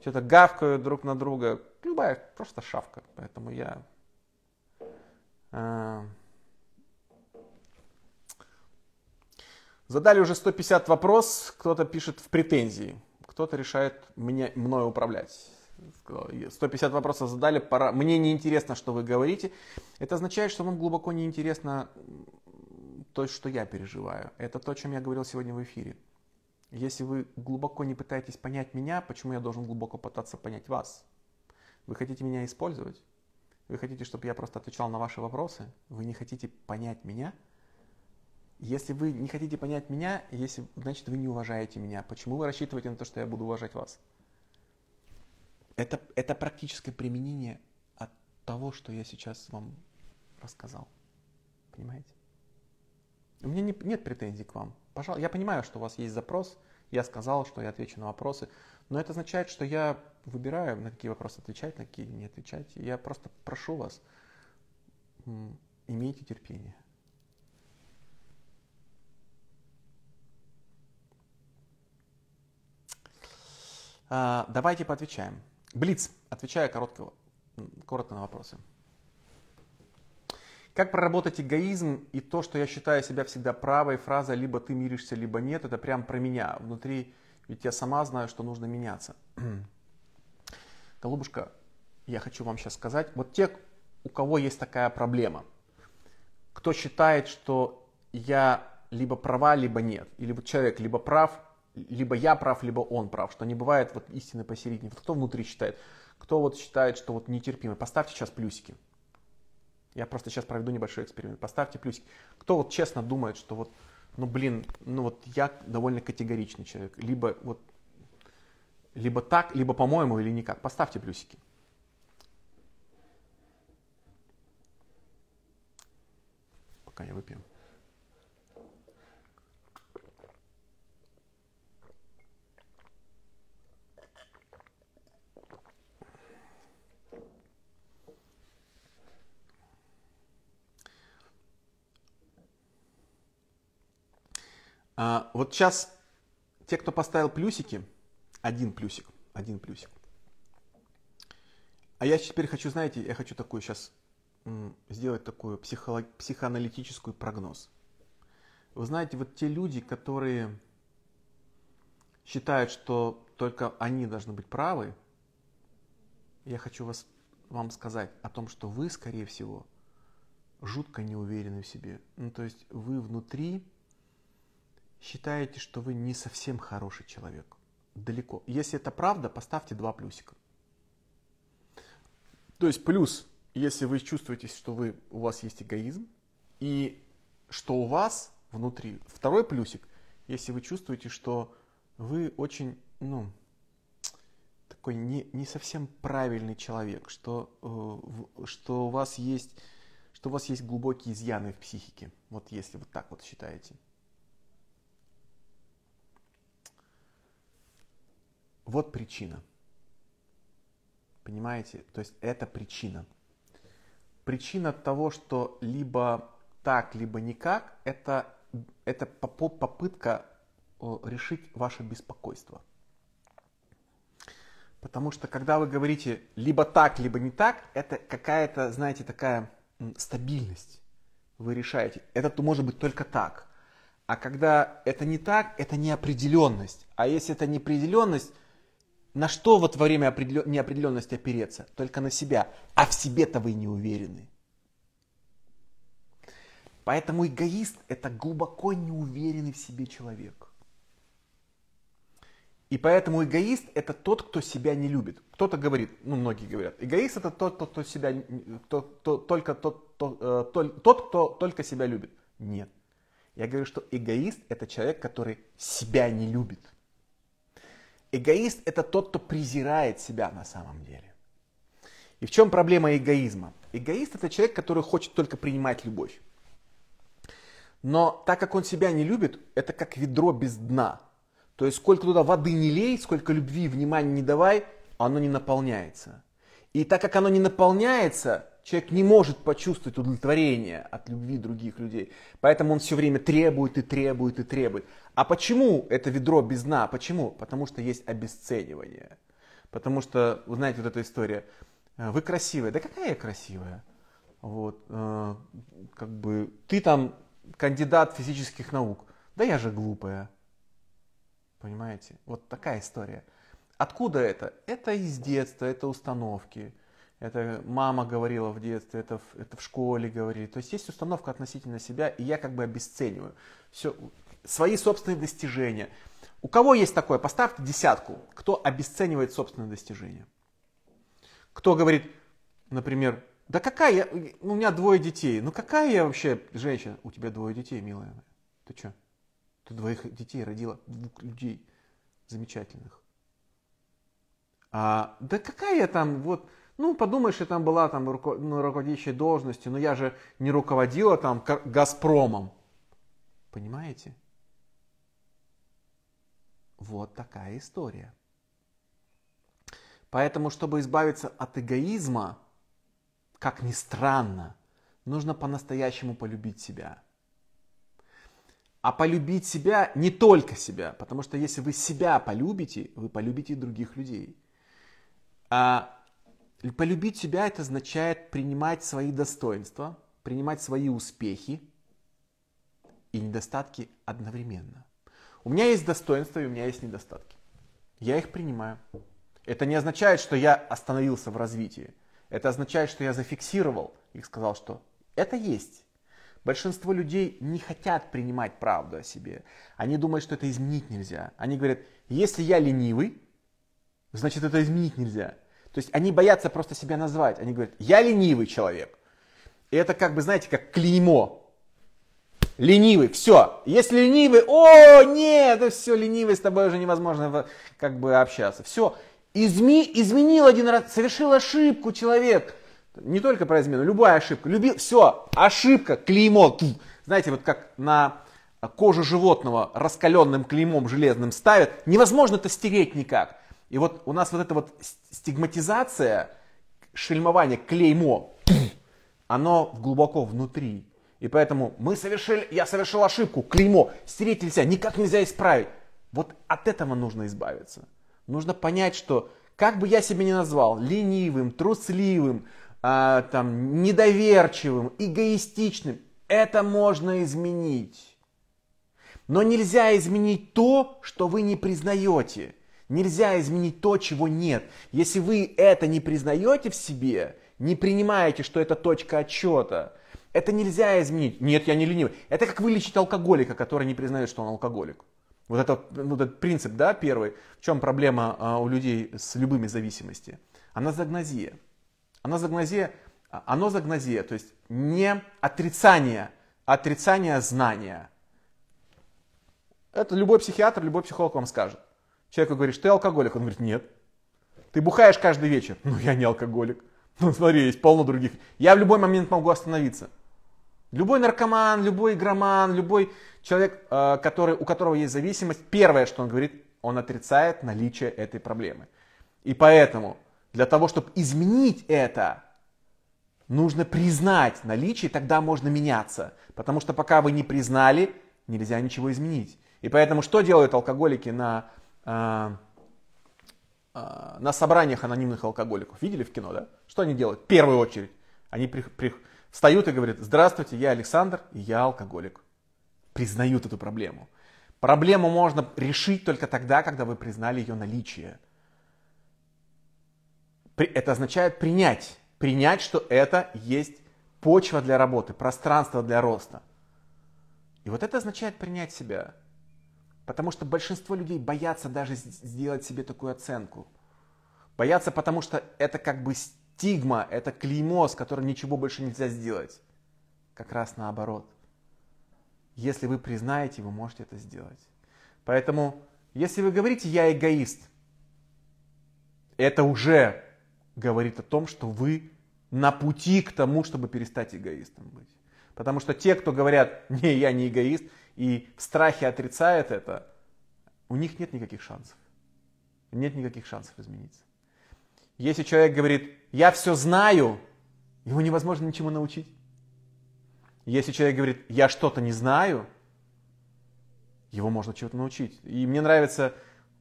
что-то гавкают друг на друга. Любая, просто шавка. Поэтому я... Э Задали уже 150 вопрос, кто-то пишет в претензии, кто-то решает мне мною управлять. 150 вопросов задали, пора. мне неинтересно, что вы говорите. Это означает, что вам глубоко неинтересно то, что я переживаю. Это то, о чем я говорил сегодня в эфире. Если вы глубоко не пытаетесь понять меня, почему я должен глубоко пытаться понять вас? Вы хотите меня использовать? Вы хотите, чтобы я просто отвечал на ваши вопросы? Вы не хотите понять меня? Если вы не хотите понять меня, если, значит, вы не уважаете меня. Почему вы рассчитываете на то, что я буду уважать вас? Это, это практическое применение от того, что я сейчас вам рассказал. Понимаете? У меня не, нет претензий к вам. Пожалуйста, я понимаю, что у вас есть запрос, я сказал, что я отвечу на вопросы, но это означает, что я выбираю, на какие вопросы отвечать, на какие не отвечать. Я просто прошу вас, имейте терпение. А, давайте поотвечаем. Блиц. Отвечаю коротко, коротко на вопросы. Как проработать эгоизм и то, что я считаю себя всегда правой, фраза «либо ты миришься, либо нет» — это прям про меня. Внутри ведь я сама знаю, что нужно меняться. Голубушка, я хочу вам сейчас сказать, вот те, у кого есть такая проблема, кто считает, что я либо права, либо нет, или вот человек либо прав, либо я прав, либо он прав, что не бывает вот истины посередине. Вот кто внутри считает, кто вот считает, что вот нетерпимый, поставьте сейчас плюсики. Я просто сейчас проведу небольшой эксперимент. Поставьте плюсики. Кто вот честно думает, что вот, ну блин, ну вот я довольно категоричный человек. Либо вот, либо так, либо по-моему, или никак. Поставьте плюсики. Пока я выпью. А, вот сейчас те, кто поставил плюсики, один плюсик, один плюсик. А я теперь хочу, знаете, я хочу такую сейчас сделать такую психолог, психоаналитическую прогноз. Вы знаете, вот те люди, которые считают, что только они должны быть правы, я хочу вас, вам сказать о том, что вы, скорее всего, жутко не уверены в себе. Ну, то есть вы внутри считаете, что вы не совсем хороший человек. Далеко. Если это правда, поставьте два плюсика. То есть плюс, если вы чувствуете, что вы, у вас есть эгоизм, и что у вас внутри. Второй плюсик, если вы чувствуете, что вы очень, ну, такой не, не совсем правильный человек, что, э, что у вас есть что у вас есть глубокие изъяны в психике, вот если вот так вот считаете. Вот причина. Понимаете? То есть это причина. Причина того, что либо так, либо никак, это, это попытка решить ваше беспокойство. Потому что когда вы говорите либо так, либо не так, это какая-то, знаете, такая стабильность. Вы решаете, это может быть только так. А когда это не так, это неопределенность. А если это неопределенность, на что вот во время неопределенности опереться? Только на себя. А в себе-то вы не уверены. Поэтому эгоист – это глубоко неуверенный в себе человек. И поэтому эгоист – это тот, кто себя не любит. Кто-то говорит, ну многие говорят, эгоист – это тот, кто, кто себя, кто, кто, только, тот, тот, э, тот, кто только себя любит. Нет. Я говорю, что эгоист – это человек, который себя не любит. Эгоист – это тот, кто презирает себя на самом деле. И в чем проблема эгоизма? Эгоист – это человек, который хочет только принимать любовь. Но так как он себя не любит, это как ведро без дна. То есть сколько туда воды не лей, сколько любви и внимания не давай, оно не наполняется. И так как оно не наполняется, Человек не может почувствовать удовлетворение от любви других людей. Поэтому он все время требует и требует и требует. А почему это ведро без дна? Почему? Потому что есть обесценивание. Потому что, вы знаете, вот эта история. «Э, вы красивая. Да какая я красивая? Вот, э, как бы, ты там кандидат физических наук. Да я же глупая. Понимаете? Вот такая история. Откуда это? Это из детства, это установки это мама говорила в детстве, это, в, это в школе говорили. То есть есть установка относительно себя, и я как бы обесцениваю все, свои собственные достижения. У кого есть такое, поставьте десятку, кто обесценивает собственные достижения. Кто говорит, например, да какая я, у меня двое детей, ну какая я вообще женщина? У тебя двое детей, милая моя. Ты что? Ты двоих детей родила, двух людей замечательных. А, да какая я там, вот, ну, подумаешь, я там была там руко, руководящей должности, но я же не руководила там Газпромом. Понимаете? Вот такая история. Поэтому, чтобы избавиться от эгоизма, как ни странно, нужно по-настоящему полюбить себя. А полюбить себя не только себя, потому что если вы себя полюбите, вы полюбите и других людей. А Полюбить себя это означает принимать свои достоинства, принимать свои успехи и недостатки одновременно. У меня есть достоинства и у меня есть недостатки. Я их принимаю. Это не означает, что я остановился в развитии. Это означает, что я зафиксировал и сказал, что это есть. Большинство людей не хотят принимать правду о себе. Они думают, что это изменить нельзя. Они говорят, если я ленивый, значит это изменить нельзя. То есть они боятся просто себя назвать. Они говорят, я ленивый человек. И это как бы, знаете, как клеймо. Ленивый, все. Если ленивый, о, нет, это все, ленивый, с тобой уже невозможно как бы общаться. Все, Изми, изменил один раз, совершил ошибку человек. Не только про измену, любая ошибка. Любил, все, ошибка, клеймо. Знаете, вот как на кожу животного раскаленным клеймом железным ставят, невозможно это стереть никак. И вот у нас вот эта вот стигматизация, шельмование, клеймо, оно глубоко внутри. И поэтому мы совершили, я совершил ошибку, клеймо, стереть нельзя, никак нельзя исправить. Вот от этого нужно избавиться. Нужно понять, что как бы я себя ни назвал, ленивым, трусливым, э, там, недоверчивым, эгоистичным, это можно изменить. Но нельзя изменить то, что вы не признаете. Нельзя изменить то, чего нет. Если вы это не признаете в себе, не принимаете, что это точка отчета, это нельзя изменить. Нет, я не ленивый. Это как вылечить алкоголика, который не признает, что он алкоголик. Вот, это, вот ну, этот принцип, да, первый. В чем проблема а, у людей с любыми зависимостями? Она она Аназогнозия. Аназогнозия, анозогнозия, то есть не отрицание, а отрицание знания. Это любой психиатр, любой психолог вам скажет. Человеку говоришь, ты алкоголик? Он говорит, нет. Ты бухаешь каждый вечер? Ну, я не алкоголик. Ну, смотри, есть полно других. Я в любой момент могу остановиться. Любой наркоман, любой игроман, любой человек, э, который, у которого есть зависимость, первое, что он говорит, он отрицает наличие этой проблемы. И поэтому для того, чтобы изменить это, нужно признать наличие, тогда можно меняться. Потому что пока вы не признали, нельзя ничего изменить. И поэтому что делают алкоголики на а, а, на собраниях анонимных алкоголиков. Видели в кино, да? Что они делают? В первую очередь. Они при, при, встают и говорят, здравствуйте, я Александр, и я алкоголик. Признают эту проблему. Проблему можно решить только тогда, когда вы признали ее наличие. Это означает принять. Принять, что это есть почва для работы, пространство для роста. И вот это означает принять себя. Потому что большинство людей боятся даже сделать себе такую оценку. Боятся, потому что это как бы стигма, это клеймо, с которым ничего больше нельзя сделать. Как раз наоборот. Если вы признаете, вы можете это сделать. Поэтому, если вы говорите «я эгоист», это уже говорит о том, что вы на пути к тому, чтобы перестать эгоистом быть. Потому что те, кто говорят «не, я не эгоист», и в страхе отрицает это, у них нет никаких шансов. Нет никаких шансов измениться. Если человек говорит, я все знаю, его невозможно ничему научить. Если человек говорит, я что-то не знаю, его можно чего-то научить. И мне нравится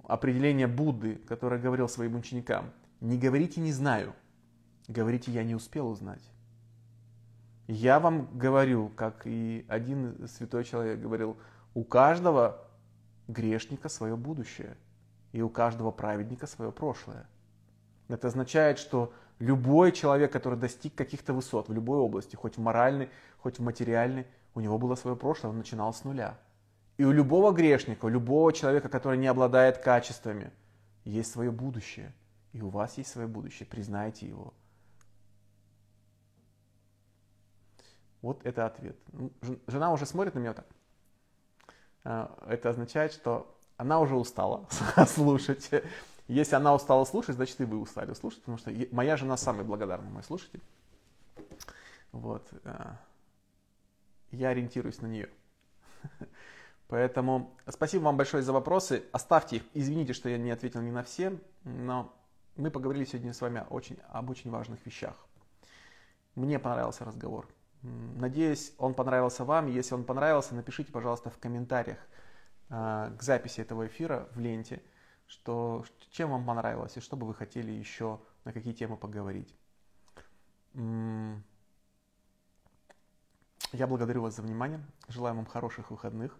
определение Будды, которое говорил своим ученикам. Не говорите не знаю, говорите я не успел узнать. Я вам говорю, как и один святой человек говорил, у каждого грешника свое будущее, и у каждого праведника свое прошлое. Это означает, что любой человек, который достиг каких-то высот в любой области, хоть в моральной, хоть в материальной, у него было свое прошлое, он начинал с нуля. И у любого грешника, у любого человека, который не обладает качествами, есть свое будущее. И у вас есть свое будущее, признайте его – Вот это ответ. Ну, жена уже смотрит на меня так. А, это означает, что она уже устала слушать. Если она устала слушать, значит и вы устали слушать, потому что моя жена самый благодарный мой слушатель. Вот. А, я ориентируюсь на нее. Поэтому спасибо вам большое за вопросы. Оставьте их. Извините, что я не ответил не на все, но мы поговорили сегодня с вами очень, об очень важных вещах. Мне понравился разговор. Надеюсь, он понравился вам. Если он понравился, напишите, пожалуйста, в комментариях а, к записи этого эфира в ленте, что, чем вам понравилось и что бы вы хотели еще, на какие темы поговорить. Я благодарю вас за внимание, желаю вам хороших выходных.